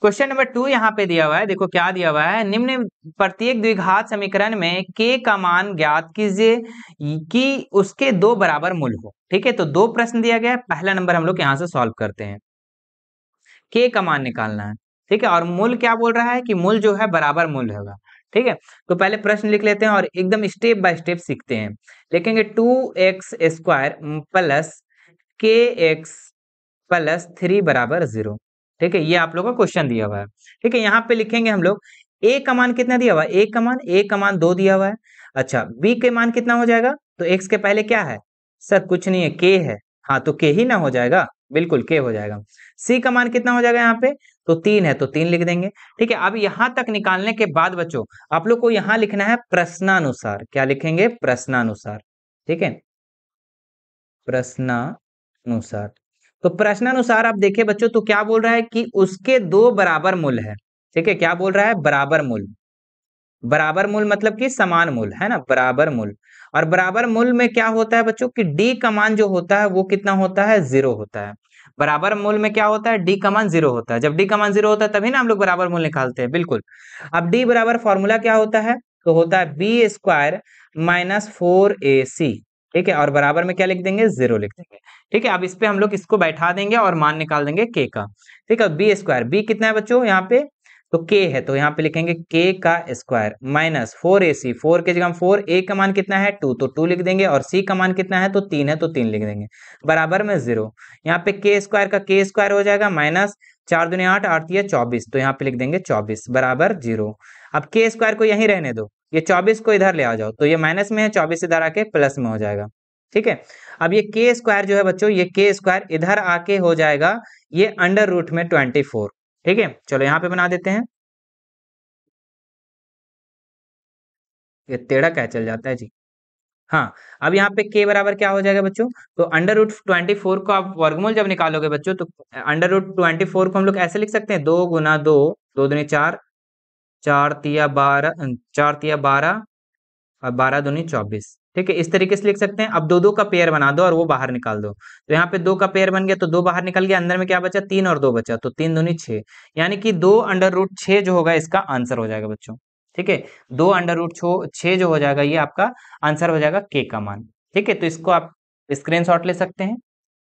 Speaker 1: क्वेश्चन नंबर टू यहाँ पे दिया हुआ है देखो क्या दिया हुआ है निम्न प्रत्येक द्विघात समीकरण में के का मान ज्ञात कीजिए कि उसके दो बराबर मूल हो ठीक है तो दो प्रश्न दिया गया पहला नंबर हम लोग यहाँ से सॉल्व करते हैं के का मान निकालना है ठीक है और मूल क्या बोल रहा है कि मूल जो है बराबर मूल होगा ठीक है तो पहले प्रश्न लिख लेते हैं और एकदम स्टेप बाय स्टेप सीखते हैं लिखेंगे two X square plus K X plus three बराबर जीरो ठीक है ये आप लोग का क्वेश्चन दिया हुआ है ठीक है यहाँ पे लिखेंगे हम लोग ए का मान कितना दिया हुआ है ए का मान ए का मान दो दिया हुआ है अच्छा बी के मान कितना हो जाएगा तो एक्स के पहले क्या है सर कुछ नहीं है के है हाँ तो के ही ना हो जाएगा बिल्कुल के हो जाएगा सी का मान कितना हो जाएगा यहाँ पे तो तीन है तो तीन लिख देंगे ठीक है अब यहां तक निकालने के बाद बच्चों आप लोग को यहां लिखना है प्रश्नानुसार क्या लिखेंगे प्रश्नानुसार ठीक है प्रश्नानुसार तो प्रश्नानुसार आप देखे बच्चों तो क्या बोल रहा है कि उसके दो बराबर मूल है ठीक है क्या बोल रहा है बराबर मूल बराबर मूल मतलब कि समान मूल है ना बराबर मूल और बराबर मूल में क्या होता है बच्चों कि डी कमान जो होता है वो कितना होता है जीरो होता है बराबर मूल में क्या होता है डी कमान जीरो होता है जब डी कमान जीरो होता है तभी ना हम लोग बराबर मूल निकालते हैं बिल्कुल अब डी बराबर फॉर्मूला क्या होता है तो होता है B square minus four A C ठीक है और बराबर में क्या लिख देंगे जीरो लिख देंगे ठीक है अब इस पे हम लोग इसको बैठा देंगे और मान निकाल देंगे के का ठीक है बी स्क्वायर बी कितना है बच्चों यहाँ पे तो के है तो यहाँ पे लिखेंगे के का square minus four A C four के जगह फोर ए का मान कितना है टू तो टू लिख देंगे और सी का मान कितना है तो तीन है तो तीन लिख देंगे बराबर में जीरो यहाँ पे के स्क्वायर का के स्क्वायर हो जाएगा माइनस चार दुनिया आठ आठ या चौबीस तो यहाँ पे लिख देंगे चौबीस बराबर जीरो अब के स्क्वायर को यहीं रहने दो ये चौबीस को इधर ले आ जाओ तो ये माइनस में है चौबीस इधर आके प्लस में हो जाएगा ठीक है अब ये के स्क्वायर जो है बच्चों ये के स्क्वायर इधर आके हो जाएगा ये अंडर रूट में ट्वेंटी फोर ठीक है चलो यहां पे बना देते हैं ये टेढ़ा क्या चल जाता है जी हाँ अब यहाँ पे के बराबर क्या हो जाएगा बच्चों तो अंडर रूट ट्वेंटी फोर को आप वर्गमूल जब निकालोगे बच्चों तो अंडर रूट ट्वेंटी फोर को हम लोग ऐसे लिख सकते हैं दो गुना दो दो दुनी चार चार तिया बारह चार तिया बारह और बारह दुनी चौबीस ठीक है इस तरीके से लिख सकते हैं अब दो दो का पेयर बना दो और वो बाहर निकाल दो तो यहाँ पे दो का पेयर बन गया तो दो बाहर निकल गया अंदर में क्या बचा तीन और दो बचा तो तीन दोनों छह यानी कि दो अंडर रूट छः जो होगा इसका आंसर हो जाएगा बच्चों ठीक है दो अंडर रूट छः जो हो जाएगा ये आपका आंसर हो जाएगा के का मान ठीक है तो इसको आप स्क्रीन ले सकते हैं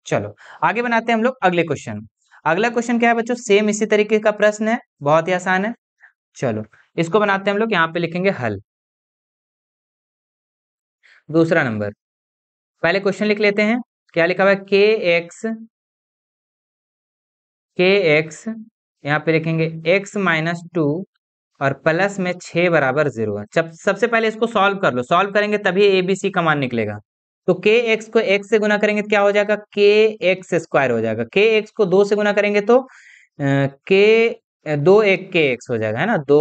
Speaker 1: चलो आगे बनाते हैं हम लोग अगले क्वेश्चन अगला क्वेश्चन क्या है बच्चों सेम इसी तरीके का प्रश्न है बहुत ही आसान है चलो इसको बनाते हैं हम लोग यहाँ पे लिखेंगे हल दूसरा नंबर पहले क्वेश्चन लिख लेते हैं क्या लिखा हुआ है के एक्स के एक्स यहाँ पे लिखेंगे एक्स माइनस टू और प्लस में छ बराबर जीरो सबसे पहले इसको सॉल्व कर लो सॉल्व करेंगे तभी ए बी सी का मान निकलेगा तो के एक्स को एक्स से गुना करेंगे तो क्या हो जाएगा के एक्स स्क्वायर हो जाएगा के एक्स को दो से गुना करेंगे तो के दो एक के एक्स हो जाएगा है ना दो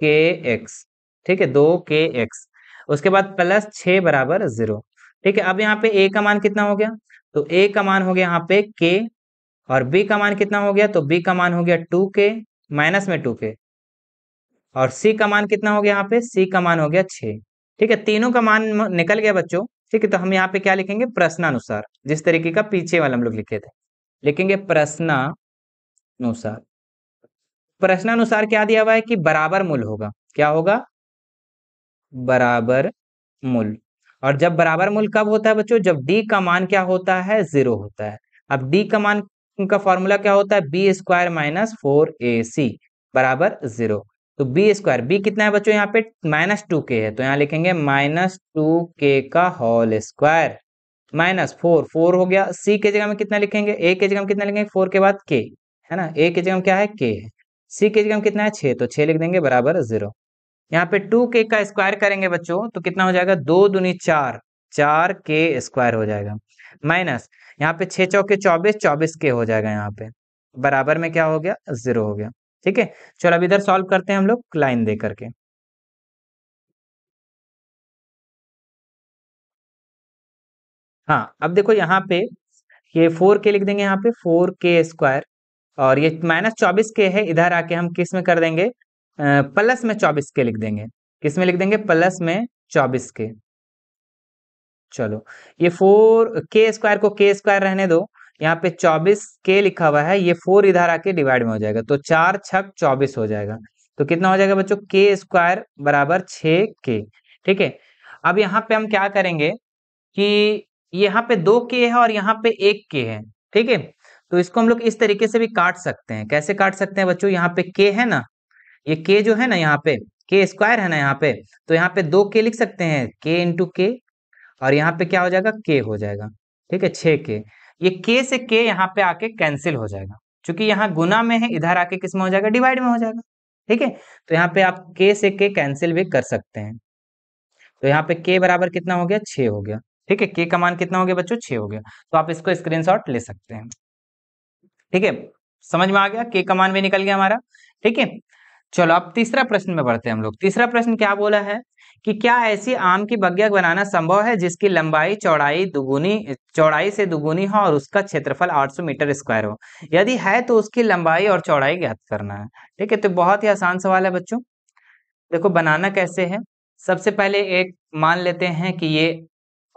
Speaker 1: के एक्स ठीक है दो के एक्स उसके बाद प्लस छ बराबर जीरो ठीक है अब यहाँ पे ए का मान कितना हो गया तो ए का मान हो गया यहाँ पे के और बी का मान कितना हो गया तो बी का मान हो गया टू के माइनस में टू के और सी का मान कितना हो गया यहाँ पे सी का मान हो गया छ ठीक है तीनों का मान निकल गया बच्चों ठीक है तो हम यहाँ पे क्या लिखेंगे प्रश्नानुसार जिस तरीके का पीछे वाला हम लोग लिखे थे लिखेंगे प्रश्नानुसार प्रश्नानुसार क्या दिया हुआ है कि बराबर मूल होगा क्या होगा बराबर मूल और जब बराबर मूल कब होता है बच्चों जब डी का मान क्या होता है जीरो होता है अब डी का मान का फॉर्मूला क्या होता है B square minus four A C बराबर जीरो तो बी स्क्वायर बी कितना है बच्चों यहाँ पे माइनस टू के है तो यहाँ लिखेंगे माइनस टू के का whole square minus four four हो गया सी के जगह में कितना लिखेंगे ए के जगह में कितना लिखेंगे फोर के बाद के है ना ए के जगह में क्या है के है सी के जगह में कितना है छे तो छह लिख देंगे बराबर जीरो यहाँ पे टू के का स्क्वायर करेंगे बच्चों तो कितना हो जाएगा दो दुनी चार चार के स्क्वायर हो जाएगा माइनस यहाँ पे छह चौके चौबीस चौबीस के हो जाएगा यहाँ पे बराबर में क्या हो गया जीरो हो गया ठीक है चलो अब इधर सॉल्व करते हैं हम लोग लाइन दे करके
Speaker 2: हाँ अब देखो
Speaker 1: यहाँ पे ये फोर के लिख देंगे यहाँ पे फोर के स्क्वायर और ये माइनस चौबीस के है इधर आके हम किस में कर देंगे प्लस में चौबीस के लिख देंगे किस में लिख देंगे प्लस में चौबीस के चलो ये फोर के स्क्वायर को के स्क्वायर रहने दो यहाँ पे चौबीस के लिखा हुआ है ये फोर इधर आके डिवाइड में हो जाएगा तो चार छक चौबीस हो जाएगा तो कितना हो जाएगा बच्चों के स्क्वायर बराबर छ के ठीक है अब यहाँ पे हम क्या करेंगे कि यहाँ पे दो के है और यहाँ पे एक के है ठीक है तो इसको हम लोग इस तरीके से भी काट सकते हैं कैसे काट सकते हैं बच्चों यहाँ पे के है ना ये के जो है ना यहाँ पे के स्क्वायर है ना यहाँ पे तो यहाँ पे दो के लिख सकते हैं के इंटू के और यहाँ पे क्या हो जाएगा के हो जाएगा ठीक है छे के ये के से के यहाँ पे आके कैंसिल हो जाएगा क्योंकि यहाँ गुना में है इधर आके किस में हो जाएगा डिवाइड में हो जाएगा ठीक है तो यहाँ पे आप के से के कैंसिल भी कर सकते हैं तो यहाँ पे के बराबर कितना हो गया छे हो गया ठीक है के का मान कितना हो गया बच्चों छे हो गया तो आप इसको शॉट ले सकते हैं ठीक है समझ में आ गया के का मान भी निकल गया हमारा ठीक है चलो अब तीसरा प्रश्न में बढ़ते हैं हम लोग तीसरा प्रश्न क्या बोला है कि क्या ऐसी आम की बगिया बनाना संभव है जिसकी लंबाई चौड़ाई दुगुनी चौड़ाई से दुगुनी हो और उसका क्षेत्रफल 800 मीटर स्क्वायर हो यदि है तो उसकी लंबाई और चौड़ाई ज्ञात करना है ठीक है तो बहुत ही आसान सवाल है बच्चों देखो बनाना कैसे है सबसे पहले एक मान लेते हैं कि ये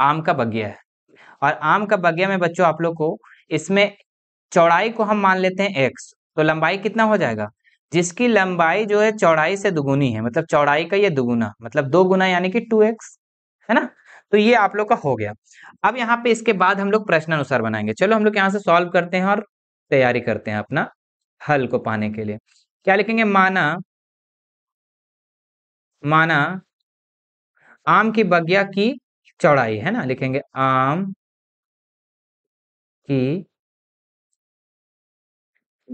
Speaker 1: आम का बगिया है और आम का बगिया में बच्चों आप लोग को इसमें चौड़ाई को हम मान लेते हैं एक्स तो लंबाई कितना हो जाएगा जिसकी लंबाई जो है चौड़ाई से दुगुनी है मतलब चौड़ाई का ये दुगुना मतलब दो गुना यानी कि टू एक्स है ना तो ये आप लोग का हो गया अब यहाँ पे इसके बाद हम लोग प्रश्न अनुसार बनाएंगे चलो हम लोग यहाँ से सॉल्व करते हैं और तैयारी करते हैं अपना हल को पाने के लिए क्या लिखेंगे माना माना आम की बगिया की चौड़ाई है ना लिखेंगे आम की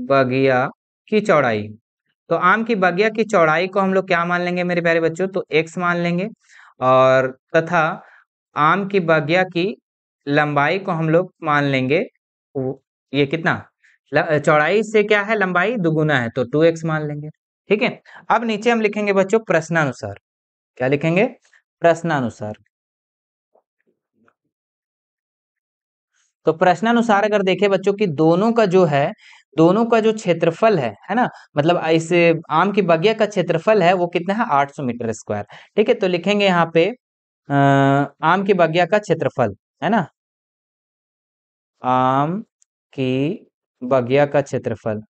Speaker 1: बगिया की चौड़ाई तो आम की बगिया की चौड़ाई को हम लोग क्या मान लेंगे मेरे प्यारे बच्चों तो एक्स मान लेंगे और तथा आम की बगिया की लंबाई को हम लोग मान लेंगे ये कितना चौड़ाई से क्या है लंबाई दुगुना है तो टू एक्स मान लेंगे ठीक है अब नीचे हम लिखेंगे बच्चों प्रश्नानुसार क्या लिखेंगे प्रश्नानुसार तो प्रश्नानुसार अगर देखें बच्चों की दोनों का जो है दोनों का जो क्षेत्रफल है है ना मतलब इस आम की बगिया का क्षेत्रफल है वो कितना है 800 मीटर स्क्वायर ठीक है तो लिखेंगे यहाँ पे आम की बगिया का क्षेत्रफल है ना आम की बगिया का क्षेत्रफल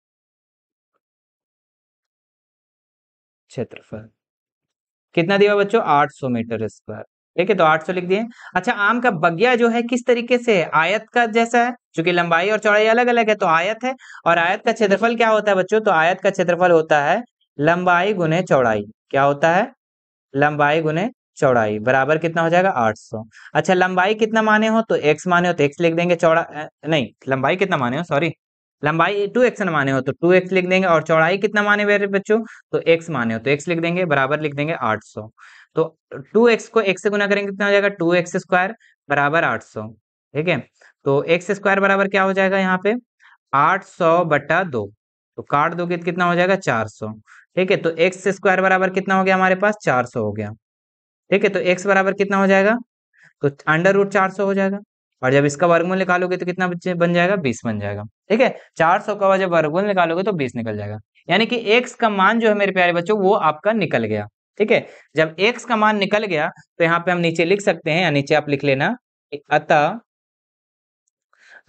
Speaker 1: क्षेत्रफल कितना दिया बच्चों 800 मीटर स्क्वायर ठीक है तो आठ लिख दिए अच्छा आम का बगिया जो है किस तरीके से है आयत का जैसा है क्योंकि लंबाई और चौड़ाई अलग अलग है तो आयत है और आयत का क्षेत्रफल क्या होता है बच्चों तो आयत का क्षेत्रफल होता है लंबाई गुने चौड़ाई क्या होता है लंबाई गुने चौड़ाई बराबर कितना हो जाएगा 800 अच्छा लंबाई कितना माने हो तो x माने हो तो x लिख देंगे चौड़ा नहीं लंबाई कितना माने हो सॉरी लंबाई टू एक्स माने हो तो टू एक्स लिख देंगे और चौड़ाई कितना माने बच्चों तो x माने हो तो x लिख देंगे बराबर लिख देंगे 800 सौ तो टू एक्स को एक्स से गुना करेंगे कितना हो जाएगा टू एक्स स्क्वायर बराबर आठ सौ ठीक है तो एक्स स्क्वायर बराबर क्या हो जाएगा यहाँ पे आठ सौ बटा दो तो काट दोगे तो कितना हो जाएगा चार सौ ठीक है तो एक्स स्क्वायर बराबर कितना हो गया हमारे पास चार सौ हो गया ठीक है तो एक्स बराबर कितना हो जाएगा तो अंडर रूट चार सौ हो जाएगा और जब इसका वर्गमूल निकालोगे तो कितना बन जाएगा बीस बन जाएगा ठीक है चार सौ का जब वर्गमूल निकालोगे तो बीस निकल जाएगा यानी कि एक्स का मान जो है मेरे प्यारे बच्चों वो आपका निकल गया ठीक है जब एक्स का मान निकल गया तो यहाँ पे हम नीचे लिख सकते हैं या नीचे आप लिख लेना अतः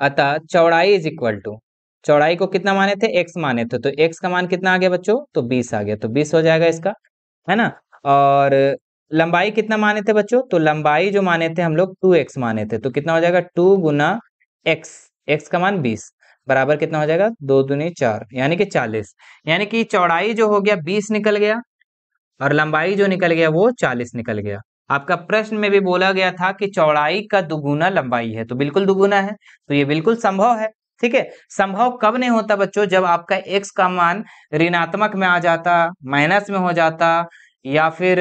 Speaker 1: अतः चौड़ाई इज इक्वल टू चौड़ाई को कितना माने थे एक्स माने थे तो एक्स का मान कितना आ गया बच्चों तो बीस आ गया तो बीस हो जाएगा इसका है ना और लंबाई कितना माने थे बच्चों तो लंबाई जो माने थे हम लोग टू एक्स माने थे तो कितना हो जाएगा टू गुना एक्स एक्स का मान बीस बराबर कितना हो जाएगा दो दुनी चार यानी कि चालीस यानी कि चौड़ाई जो हो गया बीस निकल गया और लंबाई जो निकल गया वो चालीस निकल गया आपका प्रश्न में भी बोला गया था कि चौड़ाई का दुगुना लंबाई है तो बिल्कुल दुगुना है तो ये बिल्कुल संभव है ठीक है संभव कब नहीं होता बच्चों जब आपका एक्स का मान ऋणात्मक में आ जाता माइनस में हो जाता या फिर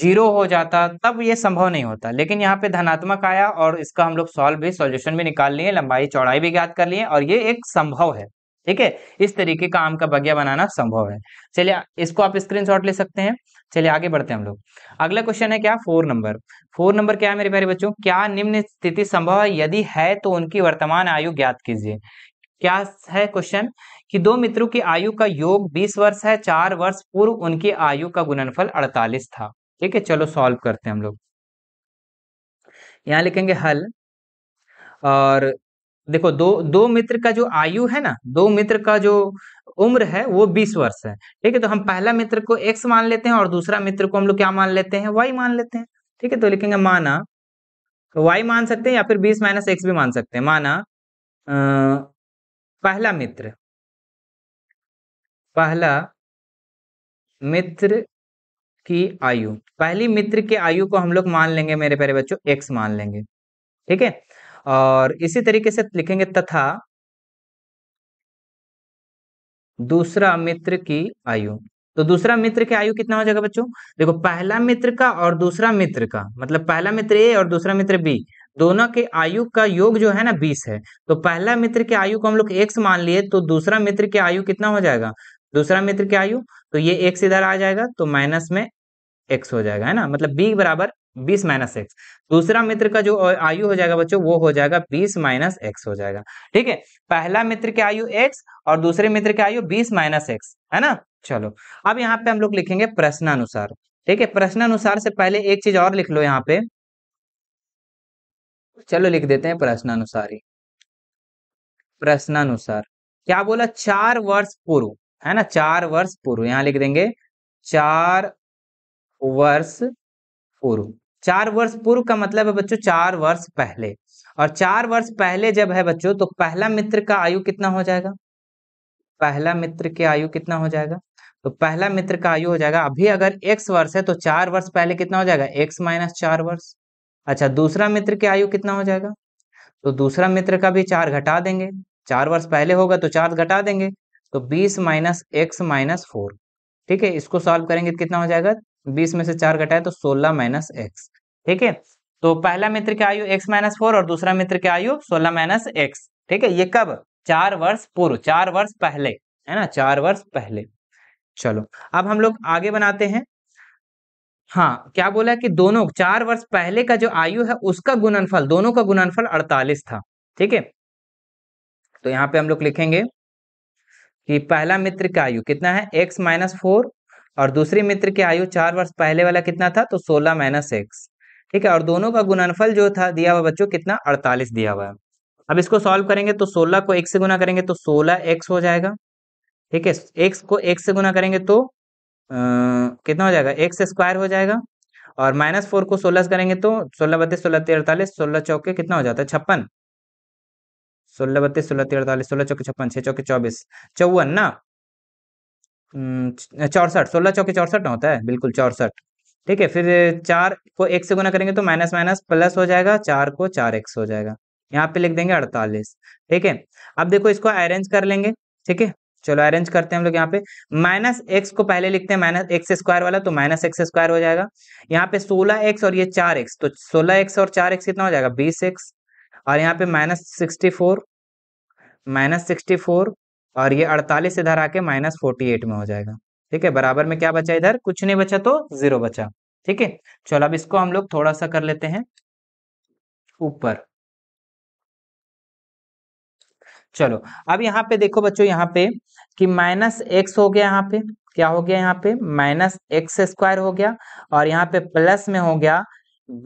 Speaker 1: जीरो हो जाता तब ये संभव नहीं होता लेकिन यहाँ पे धनात्मक आया और इसका हम लोग सॉल्व भी सॉल्यूशन भी निकाल लिए लंबाई चौड़ाई भी ज्ञात कर लिए और ये एक संभव है ठीक है इस तरीके का आम का बगिया बनाना संभव है चलिए इसको आप स्क्रीनशॉट ले सकते हैं चलिए आगे बढ़ते हैं हम लोग अगला क्वेश्चन है क्या फोर नंबर फोर नंबर क्या है मेरे प्यारे बच्चों क्या निम्न स्थिति संभव है यदि है तो उनकी वर्तमान आयु ज्ञात कीजिए क्या है क्वेश्चन कि दो मित्रों की आयु का योग बीस वर्ष है चार वर्ष पूर्व उनकी आयु का गुणनफल अड़तालीस था ठीक है चलो सॉल्व करते हैं हम लोग यहाँ लिखेंगे हल और देखो दो दो मित्र का जो आयु है ना दो मित्र का जो उम्र है वो बीस वर्ष है ठीक है तो हम पहला मित्र को एक्स मान लेते हैं और दूसरा मित्र को हम लोग क्या मान लेते हैं वाई मान लेते हैं ठीक है तो लिखेंगे माना तो वाई मान सकते हैं या फिर बीस माइनस एक्स भी मान सकते हैं माना आ, पहला मित्र पहला मित्र की आयु पहली मित्र की आयु को हम लोग मान लेंगे मेरे प्यारे बच्चों एक्स मान लेंगे ठीक है और इसी तरीके से लिखेंगे तथा दूसरा मित्र की आयु तो दूसरा मित्र की आयु कितना हो जाएगा बच्चों देखो पहला मित्र का और दूसरा मित्र का मतलब पहला मित्र ए और दूसरा मित्र बी दोनों के आयु का योग जो है ना बीस है तो पहला मित्र के आयु को हम लोग एक्स मान लिए तो दूसरा मित्र की आयु कितना हो जाएगा दूसरा मित्र की आयु तो ये एक्स इधर आ जाएगा तो माइनस में एक्स हो जाएगा है ना मतलब बी बराबर बीस माइनस एक्स दूसरा मित्र का जो आयु हो जाएगा बच्चों वो हो जाएगा बीस माइनस एक्स हो जाएगा ठीक है पहला मित्र की आयु एक्स और दूसरे मित्र की आयु बीस माइनस एक्स है ना चलो अब यहाँ पे हम लोग लिखेंगे प्रश्नानुसार ठीक है प्रश्नानुसार से पहले एक चीज और लिख लो यहाँ पे चलो लिख देते हैं प्रश्नानुसार ही प्रश्नानुसार क्या बोला चार वर्ष पूर्व है ना चार वर्ष पूर्व यहाँ लिख देंगे चार वर्ष पूर्व चार वर्ष पूर्व का मतलब है बच्चों चार वर्ष पहले और चार वर्ष पहले जब है बच्चों तो पहला मित्र का आयु कितना हो जाएगा पहला मित्र के आयु कितना हो जाएगा तो पहला मित्र का आयु हो जाएगा अभी अगर एक्स वर्ष है तो चार वर्ष पहले कितना हो जाएगा एक्स माइनस चार वर्ष अच्छा दूसरा मित्र की आयु कितना हो जाएगा तो दूसरा मित्र का भी चार घटा देंगे चार वर्ष पहले होगा तो चार घटा देंगे तो बीस माइनस एक्स माइनस फोर ठीक है इसको सॉल्व करेंगे तो कितना हो जाएगा बीस में से चार घटाए तो सोलह माइनस एक्स ठीक है तो पहला मित्र के आयु एक्स माइनस फोर और दूसरा मित्र के आयु सोलह माइनस एक्स ठीक है ये कब चार वर्ष पूर्व चार वर्ष पहले है ना चार वर्ष पहले चलो अब हम लोग आगे बनाते हैं हाँ क्या बोला कि दोनों चार वर्ष पहले का जो आयु है उसका गुणनफल दोनों का गुणनफल अड़तालीस था ठीक है तो यहाँ पे हम लोग लिखेंगे कि पहला मित्र का आयु कितना है एक्स माइनस फोर और दूसरी मित्र की आयु चार वर्ष पहले वाला कितना था तो सोलह माइनस एक्स ठीक है और दोनों का गुणनफल जो था दिया हुआ बच्चों कितना अड़तालीस दिया हुआ है अब इसको सॉल्व करेंगे तो सोलह को एक से गुना करेंगे तो सोलह एक्स हो जाएगा ठीक है एक्स को एक से गुना करेंगे तो आ, कितना हो जाएगा एक्स स्क्वायर हो जाएगा और माइनस फोर को सोलह से करेंगे तो सोलह बत्तीस सोलह तीन अड़तालीस सोलह चौके कितना हो जाता है छप्पन सोलह बत्तीस सोलह तीन अड़तालीस सोलह चौके छप्पन छह चौके चौबीस चौवन ना हम्म, चौसठ सोलह चौके चौसठ होता है बिल्कुल चौसठ ठीक है फिर चार को एक से गुना करेंगे तो माइनस माइनस प्लस हो जाएगा चार को चार एक्स हो जाएगा यहाँ पे लिख देंगे अड़तालीस ठीक है अब देखो इसको अरेंज कर लेंगे ठीक है चलो अरेंज करते हैं हम लोग यहाँ पे माइनस एक्स को पहले लिखते हैं माइनस एक्स स्क्वायर वाला तो माइनस एक्स स्क्वायर हो जाएगा यहाँ पे सोलह एक्स और ये चार एक्स तो सोलह एक्स और चार एक्स कितना हो जाएगा बीस एक्स और यहाँ पे minus sixty four minus sixty four और ये अड़तालीस इधर आके माइनस फोर्टी एट में हो जाएगा ठीक है बराबर में क्या बचा इधर कुछ नहीं बचा तो जीरो बचा ठीक है चलो अब इसको हम लोग थोड़ा सा कर लेते हैं ऊपर चलो अब यहाँ पे देखो बच्चों यहाँ पे कि माइनस एक्स हो गया यहाँ पे क्या हो गया यहाँ पे माइनस एक्स स्क्वायर हो गया और यहाँ पे प्लस में हो गया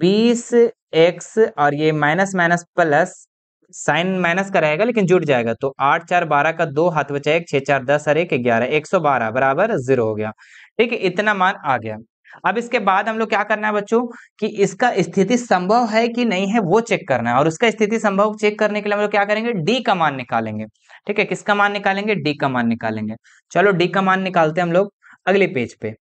Speaker 1: बीस एक्स और ये minus minus plus sign minus का रहेगा लेकिन जुड़ जाएगा तो आठ चार बारह का दो हाथ बचा एक छह चार दस और एक ग्यारह एक सौ बारह बराबर जीरो हो गया ठीक है इतना मान आ गया अब इसके बाद हम लोग क्या करना है बच्चों कि इसका स्थिति संभव है कि नहीं है वो चेक करना है और उसका स्थिति संभव चेक करने के लिए हम लोग क्या करेंगे डी का मान निकालेंगे ठीक है किसका मान निकालेंगे डी का मान निकालेंगे चलो डी का मान निकालते हैं हम लोग अगले पेज पे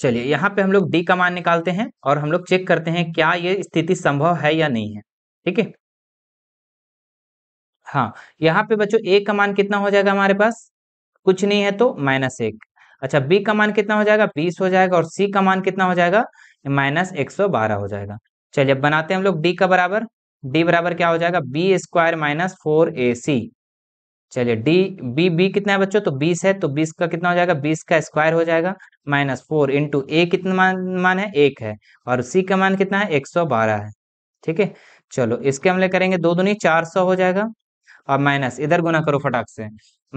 Speaker 1: चलिए यहाँ पे हम लोग डी का मान निकालते हैं और हम लोग चेक करते हैं क्या ये स्थिति संभव है या नहीं है ठीक है हाँ यहाँ पे बच्चों ए का मान कितना हो जाएगा हमारे पास कुछ नहीं है तो माइनस एक अच्छा बी का मान कितना हो जाएगा बीस हो जाएगा और सी का मान कितना हो जाएगा माइनस एक सौ बारह हो जाएगा चलिए अब बनाते हैं हम लोग डी का बराबर डी बराबर क्या हो जाएगा B square minus four A C चलिए डी बी बी कितना है बच्चों तो बीस है तो बीस का कितना हो जाएगा बीस का स्क्वायर हो जाएगा माइनस फोर इंटू ए कितना मान, मान है एक है और सी का मान कितना है एक सौ बारह है ठीक है चलो इसके हम ले करेंगे दो दूनी चार सौ हो जाएगा और माइनस इधर गुना करो फटाक से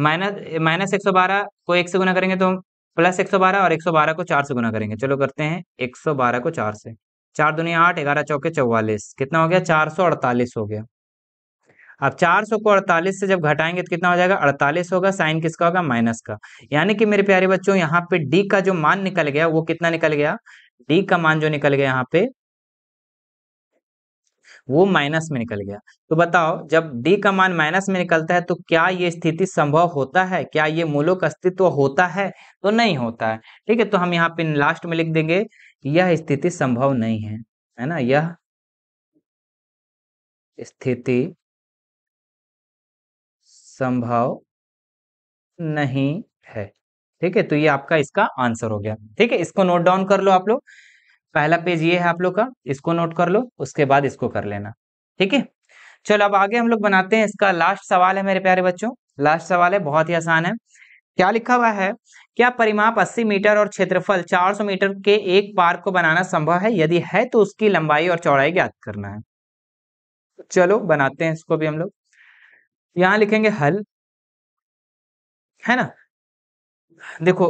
Speaker 1: माइनस माइनस एक सौ बारह को एक से गुना करेंगे तो प्लस एक सौ बारह और एक सौ बारह को चार से गुना करेंगे चलो करते हैं एक सौ बारह को चार से चार दुनिया आठ ग्यारह चौके चौवालीस कितना हो गया चार सौ अड़तालीस हो गया अब 400 को 48 से जब घटाएंगे तो कितना हो जाएगा 48 होगा साइन किसका होगा माइनस का यानी कि मेरे प्यारे बच्चों यहाँ पे डी का जो मान निकल गया वो कितना निकल गया डी का मान जो निकल गया यहाँ पे वो माइनस में निकल गया तो बताओ जब डी का मान माइनस में निकलता है तो क्या ये स्थिति संभव होता है क्या ये मूलों का अस्तित्व होता है तो नहीं होता है ठीक है तो हम यहाँ पे लास्ट में लिख देंगे यह स्थिति संभव नहीं है है ना यह स्थिति संभव नहीं है ठीक है तो ये आपका इसका आंसर हो गया ठीक है इसको नोट डाउन कर लो आप लोग पहला पेज ये है आप लोग का इसको नोट कर लो उसके बाद इसको कर लेना ठीक है चलो अब आगे हम लोग बनाते हैं इसका लास्ट सवाल है मेरे प्यारे बच्चों लास्ट सवाल है बहुत ही आसान है क्या लिखा हुआ है क्या परिमाप 80 मीटर और क्षेत्रफल 400 मीटर के एक पार्क को बनाना संभव है यदि है तो उसकी लंबाई और चौड़ाई ज्ञात करना है चलो बनाते हैं इसको भी हम लोग यहां लिखेंगे हल है ना देखो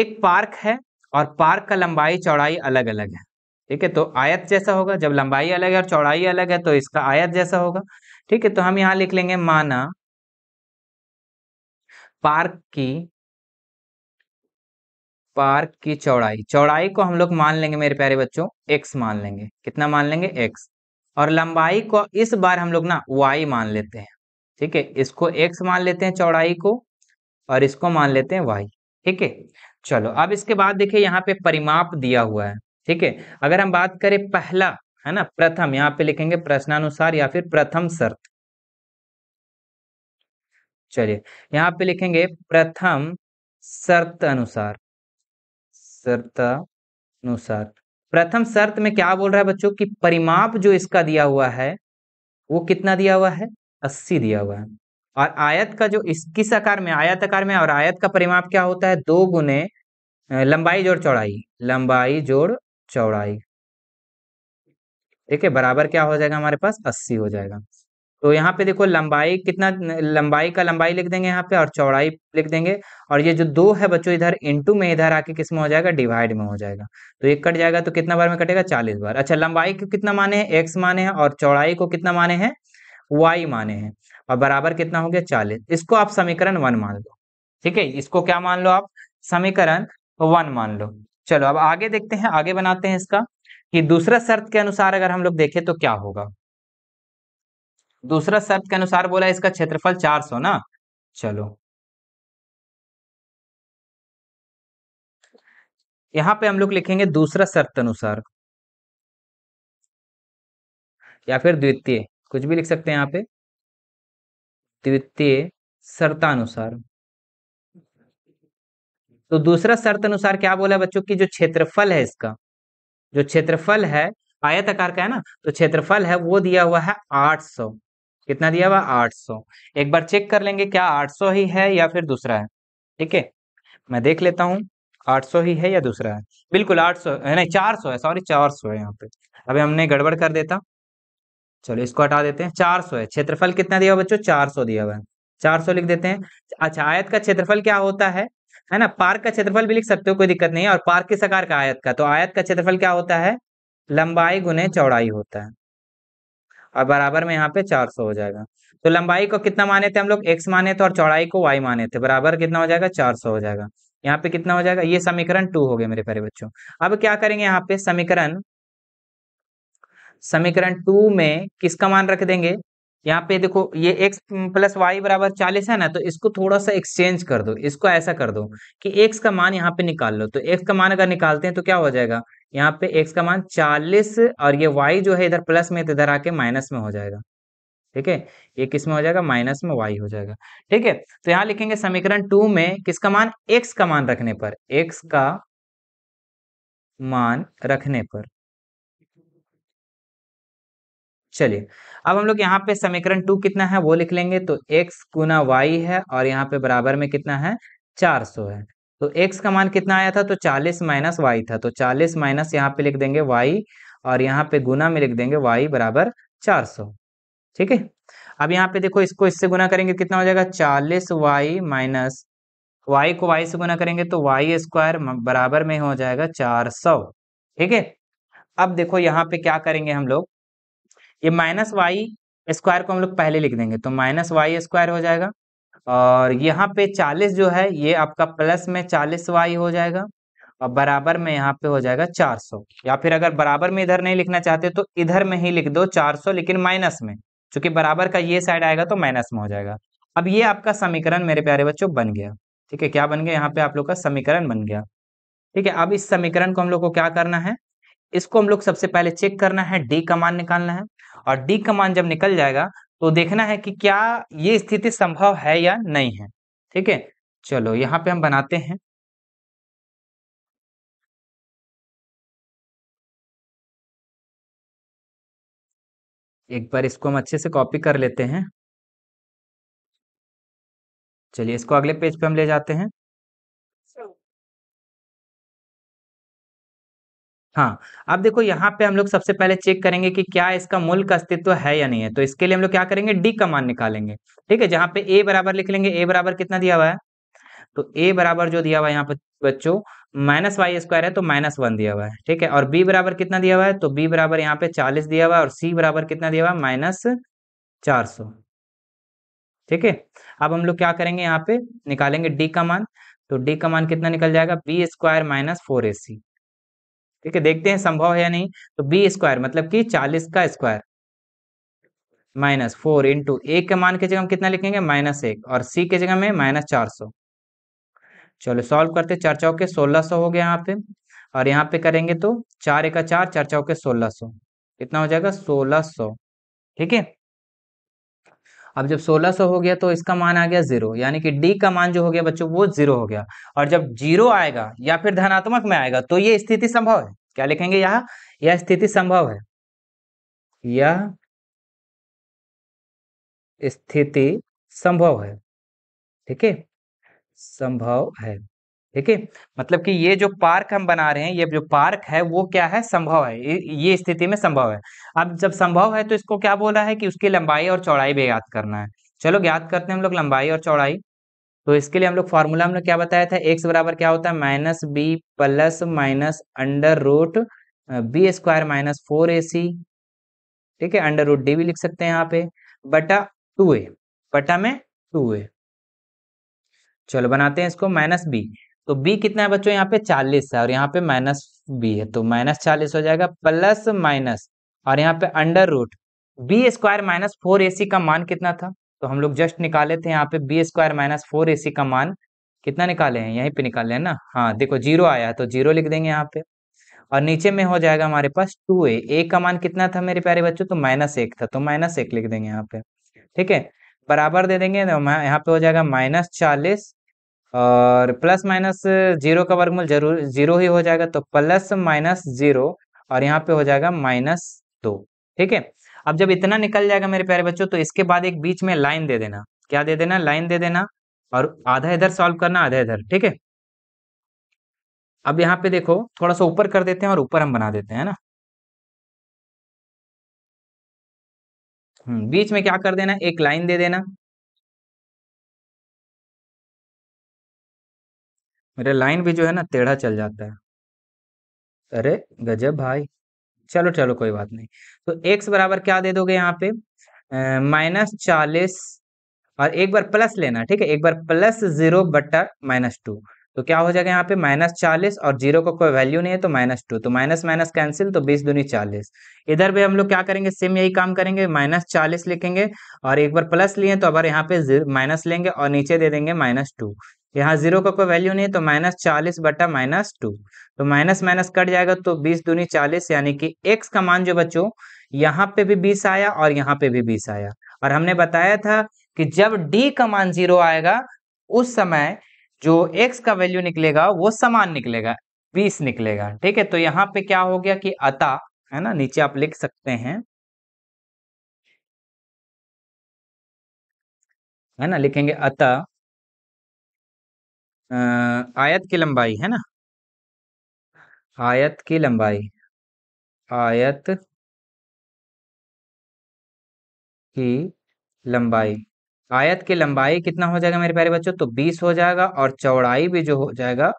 Speaker 1: एक पार्क है और पार्क का लंबाई चौड़ाई अलग अलग है ठीक है तो आयत जैसा होगा जब लंबाई अलग है और चौड़ाई अलग है तो इसका आयत जैसा होगा ठीक है तो हम यहाँ लिख लेंगे माना पार्क की पार्क की चौड़ाई चौड़ाई को हम लोग मान लेंगे मेरे प्यारे बच्चों एक्स मान लेंगे कितना मान लेंगे एक्स और लंबाई को इस बार हम लोग ना वाई मान लेते हैं ठीक है इसको एक्स मान लेते हैं चौड़ाई को और इसको मान लेते हैं वाई ठीक है चलो अब इसके बाद देखिए यहाँ पे परिमाप दिया हुआ है ठीक है अगर हम बात करें पहला है ना प्रथम यहाँ पे लिखेंगे प्रश्नानुसार या फिर प्रथम शर्त चलिए यहाँ पे लिखेंगे प्रथम शर्त अनुसार शर्त अनुसार प्रथम शर्त में क्या बोल रहा है बच्चों कि परिमाप जो इसका दिया हुआ है वो कितना दिया हुआ है अस्सी दिया हुआ है और आयत का जो इस किस आकार में आयत आकार में और आयत का परिमाप क्या होता है दो गुने लंबाई जोड़ चौड़ाई लंबाई जोड़ चौड़ाई ठीक है बराबर क्या हो जाएगा हमारे पास अस्सी हो जाएगा तो यहाँ पे देखो लंबाई कितना लंबाई का लंबाई लिख देंगे यहाँ पे और चौड़ाई लिख देंगे और ये जो दो है बच्चों इधर इंटू में इधर आके किस में हो जाएगा डिवाइड में हो जाएगा तो एक कट जाएगा तो कितना बार में कटेगा चालीस बार अच्छा लंबाई को कितना माने है एक्स माने हैं और चौड़ाई को कितना माने है वाई माने हैं और बराबर कितना हो गया चालीस इसको आप समीकरण वन मान लो ठीक है इसको क्या मान लो आप समीकरण वन मान लो चलो अब आगे देखते हैं आगे बनाते हैं इसका कि दूसरा शर्त के अनुसार अगर हम लोग देखें तो क्या होगा दूसरा शर्त के अनुसार
Speaker 2: बोला इसका क्षेत्रफल चार सौ ना चलो यहां पे हम लोग लिखेंगे दूसरा शर्त अनुसार या फिर द्वितीय कुछ भी लिख सकते हैं यहाँ पे
Speaker 1: द्वितीय शर्तानुसार तो दूसरा शर्त अनुसार क्या बोला बच्चों की जो क्षेत्रफल है इसका जो क्षेत्रफल है आयत आकार का है ना तो क्षेत्रफल है वो दिया हुआ है 800 कितना दिया हुआ 800 एक बार चेक कर लेंगे क्या 800 ही है या फिर दूसरा है ठीक है मैं देख लेता हूं 800 ही है या दूसरा है बिल्कुल 800 नहीं 400 है सॉरी 400 है यहाँ पे अभी हमने गड़बड़ कर देता चलो इसको हटा देते हैं चार सौ है क्षेत्रफल कितना दिया हुआ बच्चों चार सौ दिया हुआ है चार सौ लिख देते हैं अच्छा आयत का क्षेत्रफल क्या होता है है ना पार्क का क्षेत्रफल भी लिख सकते हो कोई दिक्कत नहीं है और पार्क किस आकार का आयत का तो आयत का क्षेत्रफल क्या होता है लंबाई गुने चौड़ाई होता है और बराबर में यहाँ पे चार सौ हो जाएगा तो लंबाई को कितना माने थे हम लोग एक्स माने थे और चौड़ाई को वाई माने थे बराबर कितना हो जाएगा चार सौ हो जाएगा यहाँ पे कितना हो जाएगा ये समीकरण टू हो गया मेरे प्यारे बच्चों अब क्या करेंगे यहाँ पे समीकरण समीकरण टू में किसका मान रख देंगे यहाँ पे देखो ये x प्लस वाई बराबर चालीस है ना तो इसको थोड़ा सा एक्सचेंज कर दो इसको ऐसा कर दो कि x का मान यहाँ पे निकाल लो तो x का मान अगर निकालते हैं तो क्या हो जाएगा यहाँ पे x का मान चालीस और ये y जो है इधर प्लस में तो इधर आके माइनस में हो जाएगा ठीक है ये किस में हो जाएगा माइनस में y हो जाएगा ठीक है तो यहाँ लिखेंगे समीकरण टू में किसका मान एक्स का मान रखने पर एक्स का मान रखने पर चलिए अब हम लोग यहाँ पे समीकरण टू कितना है वो लिख लेंगे तो एक्स गुना वाई है और यहाँ पे बराबर में कितना है चार सौ है तो एक्स का मान कितना आया था तो चालीस माइनस वाई था तो चालीस माइनस यहाँ पे लिख देंगे वाई और यहाँ पे गुना में लिख देंगे वाई बराबर चार सौ ठीक है अब यहाँ पे देखो इसको इससे गुना करेंगे कितना हो जाएगा चालीस वाई माइनस वाई को वाई से गुना करेंगे तो वाई स्क्वायर बराबर में हो जाएगा चार सौ ठीक है अब देखो यहाँ पे क्या करेंगे हम लोग ये माइनस वाई स्क्वायर को हम लोग पहले लिख देंगे तो माइनस वाई स्क्वायर हो जाएगा और यहाँ पे चालीस जो है ये आपका प्लस में चालीस वाई हो जाएगा और बराबर में यहाँ पे हो जाएगा चार सौ या फिर अगर बराबर में इधर नहीं लिखना चाहते तो इधर में ही लिख दो चार सौ लेकिन माइनस में चूंकि बराबर का ये साइड आएगा तो माइनस में हो जाएगा अब ये आपका समीकरण मेरे प्यारे बच्चों बन गया ठीक है क्या बन गया यहाँ पे आप लोग का समीकरण बन गया ठीक है अब इस समीकरण को हम लोग को क्या करना है इसको हम लोग सबसे पहले चेक करना है डी कमान निकालना है और डी कमान जब निकल जाएगा तो देखना है कि क्या ये स्थिति संभव है या नहीं है ठीक है चलो यहाँ पे हम बनाते हैं
Speaker 2: एक बार इसको हम अच्छे से कॉपी कर लेते हैं चलिए इसको अगले पेज पे हम ले जाते हैं
Speaker 1: हाँ अब देखो यहाँ पे हम लोग सबसे पहले चेक करेंगे कि क्या इसका मूल का अस्तित्व है या नहीं है तो इसके लिए हम लोग क्या करेंगे डी का मान निकालेंगे ठीक है जहाँ पे ए बराबर लिख लेंगे ए बराबर कितना दिया हुआ है तो ए बराबर जो दिया हुआ है यहाँ पे बच्चों माइनस वाई स्क्वायर है तो माइनस वन दिया हुआ है ठीक है और बी बराबर कितना दिया हुआ है तो बी बराबर यहाँ पे चालीस दिया हुआ है और सी बराबर कितना दिया हुआ है माइनस चार सौ ठीक है अब हम लोग क्या करेंगे यहाँ पे निकालेंगे डी का मान तो डी का मान कितना निकल जाएगा B square minus four A C ठीक है देखते हैं संभव है या नहीं तो बी स्क्वायर मतलब कि चालीस का स्क्वायर माइनस फोर इंटू एक के मान के जगह हम कितना लिखेंगे माइनस एक और सी के जगह में माइनस चार सौ चलो सॉल्व करते चार चौके सोलह सौ हो गया यहाँ पे और यहाँ पे करेंगे तो चार एक चार चार चौके सोलह सौ कितना हो जाएगा सोलह सौ ठीक है अब जब 1600 हो गया तो इसका मान आ गया जीरो यानी कि डी का मान जो हो गया बच्चों वो जीरो हो गया और जब जीरो आएगा या फिर धनात्मक में आएगा तो ये स्थिति संभव है क्या लिखेंगे यह यह स्थिति संभव है यह स्थिति संभव है ठीक है संभव है ठीक है मतलब कि ये जो पार्क हम बना रहे हैं ये जो पार्क है वो क्या है संभव है ये स्थिति में संभव है अब जब संभव है तो इसको क्या बोला है कि उसकी लंबाई और चौड़ाई भी ज्ञात करना है चलो ज्ञात करते हैं हम लोग लंबाई और चौड़ाई तो इसके लिए हम लोग फॉर्मूला हमने क्या बताया था एक्स बराबर क्या होता है minus B plus minus under root B square minus four A C ठीक है अंडर रूट डी भी लिख सकते हैं यहाँ पे बटा टू ए बटा में टू ए चलो बनाते हैं इसको माइनस बी तो बी कितना है बच्चों यहाँ पे चालीस है और यहाँ पे माइनस बी है तो माइनस चालीस हो जाएगा प्लस माइनस और यहाँ पे under root B square minus four A C का मान कितना था तो हम लोग जस्ट निकाले थे यहाँ पे B square minus four A C का मान कितना निकाले हैं यहीं पे निकाले हैं ना हाँ देखो जीरो आया है तो जीरो लिख देंगे यहाँ पे और नीचे में हो जाएगा हमारे पास टू ए ए का मान कितना था मेरे प्यारे बच्चों तो माइनस एक था तो माइनस एक लिख देंगे यहाँ पे ठीक है बराबर दे देंगे तो यहाँ पे हो जाएगा माइनस चालीस और प्लस माइनस जीरो का वर्गमूल जरूर जीरो ही हो जाएगा तो प्लस माइनस जीरो और यहाँ पे हो जाएगा माइनस दो ठीक है अब जब इतना निकल जाएगा मेरे प्यारे बच्चों तो इसके बाद एक बीच में लाइन दे देना क्या दे देना लाइन दे देना और आधा इधर सॉल्व करना आधा इधर ठीक है अब यहाँ पे देखो थोड़ा सा ऊपर कर देते हैं और ऊपर हम बना देते हैं ना
Speaker 2: हम्म, बीच में क्या कर देना एक लाइन दे देना मेरा
Speaker 1: लाइन भी जो है ना टेढ़ा चल जाता है अरे गजब भाई चलो चलो कोई बात नहीं तो एक्स बराबर क्या दे दोगे यहाँ पे माइनस चालीस और एक बार प्लस लेना ठीक है एक बार प्लस जीरो बटा माइनस टू तो क्या हो जाएगा यहाँ पे माइनस चालीस और जीरो का को कोई वैल्यू नहीं है तो माइनस टू तो माइनस माइनस कैंसिल तो बीस दूनी चालीस इधर भी हम लोग क्या करेंगे सेम यही काम करेंगे माइनस चालीस लिखेंगे और एक बार प्लस लिए तो अब यहाँ पे माइनस लेंगे और नीचे दे देंगे माइनस टू यहाँ जीरो का कोई वैल्यू नहीं है तो माइनस चालीस बटा माइनस टू तो माइनस माइनस कट जाएगा तो बीस दूनी चालीस यानी कि एक्स का मान जो बच्चों यहाँ पे भी बीस आया और यहाँ पे भी बीस आया और हमने बताया था कि जब डी का मान जीरो आएगा उस समय जो एक्स का वैल्यू निकलेगा वो समान निकलेगा बीस निकलेगा ठीक है तो यहाँ पे क्या हो गया कि अता है ना नीचे आप लिख सकते हैं
Speaker 2: है ना लिखेंगे अतः आयत की लंबाई है ना आयत की लंबाई आयत
Speaker 1: की लंबाई आयत की लंबाई कितना हो जाएगा मेरे प्यारे बच्चों तो 20 हो जाएगा और चौड़ाई भी जो हो जाएगा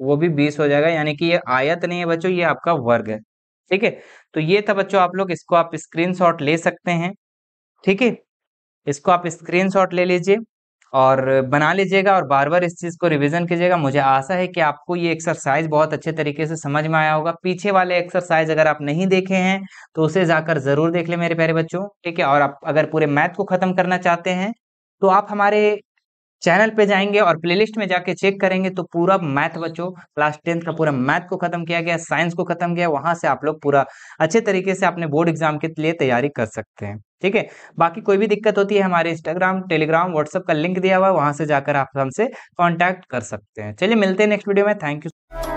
Speaker 1: वो भी 20 हो जाएगा यानी कि ये आयत नहीं है बच्चों ये आपका वर्ग है ठीक है तो ये था बच्चों आप लोग इसको आप स्क्रीनशॉट ले सकते हैं ठीक है इसको आप स्क्रीनशॉट ले लीजिए और बना लीजिएगा और बार बार इस चीज़ को रिवीजन कीजिएगा मुझे आशा है कि आपको ये एक्सरसाइज बहुत अच्छे तरीके से समझ में आया होगा पीछे वाले एक्सरसाइज अगर आप नहीं देखे हैं तो उसे जाकर ज़रूर देख ले मेरे प्यारे बच्चों ठीक है और आप अगर पूरे मैथ को ख़त्म करना चाहते हैं तो आप हमारे चैनल पे जाएंगे और प्लेलिस्ट में जाके चेक करेंगे तो पूरा मैथ बच्चों क्लास टेंथ का पूरा मैथ को खत्म किया गया साइंस को खत्म किया वहां से आप लोग पूरा अच्छे तरीके से अपने बोर्ड एग्जाम के लिए तैयारी कर सकते हैं ठीक है बाकी कोई भी दिक्कत होती है हमारे इंस्टाग्राम टेलीग्राम व्हाट्सएप का लिंक दिया हुआ है वहां से जाकर आप हमसे कॉन्टैक्ट कर सकते हैं चलिए मिलते हैं नेक्स्ट वीडियो में थैंक यू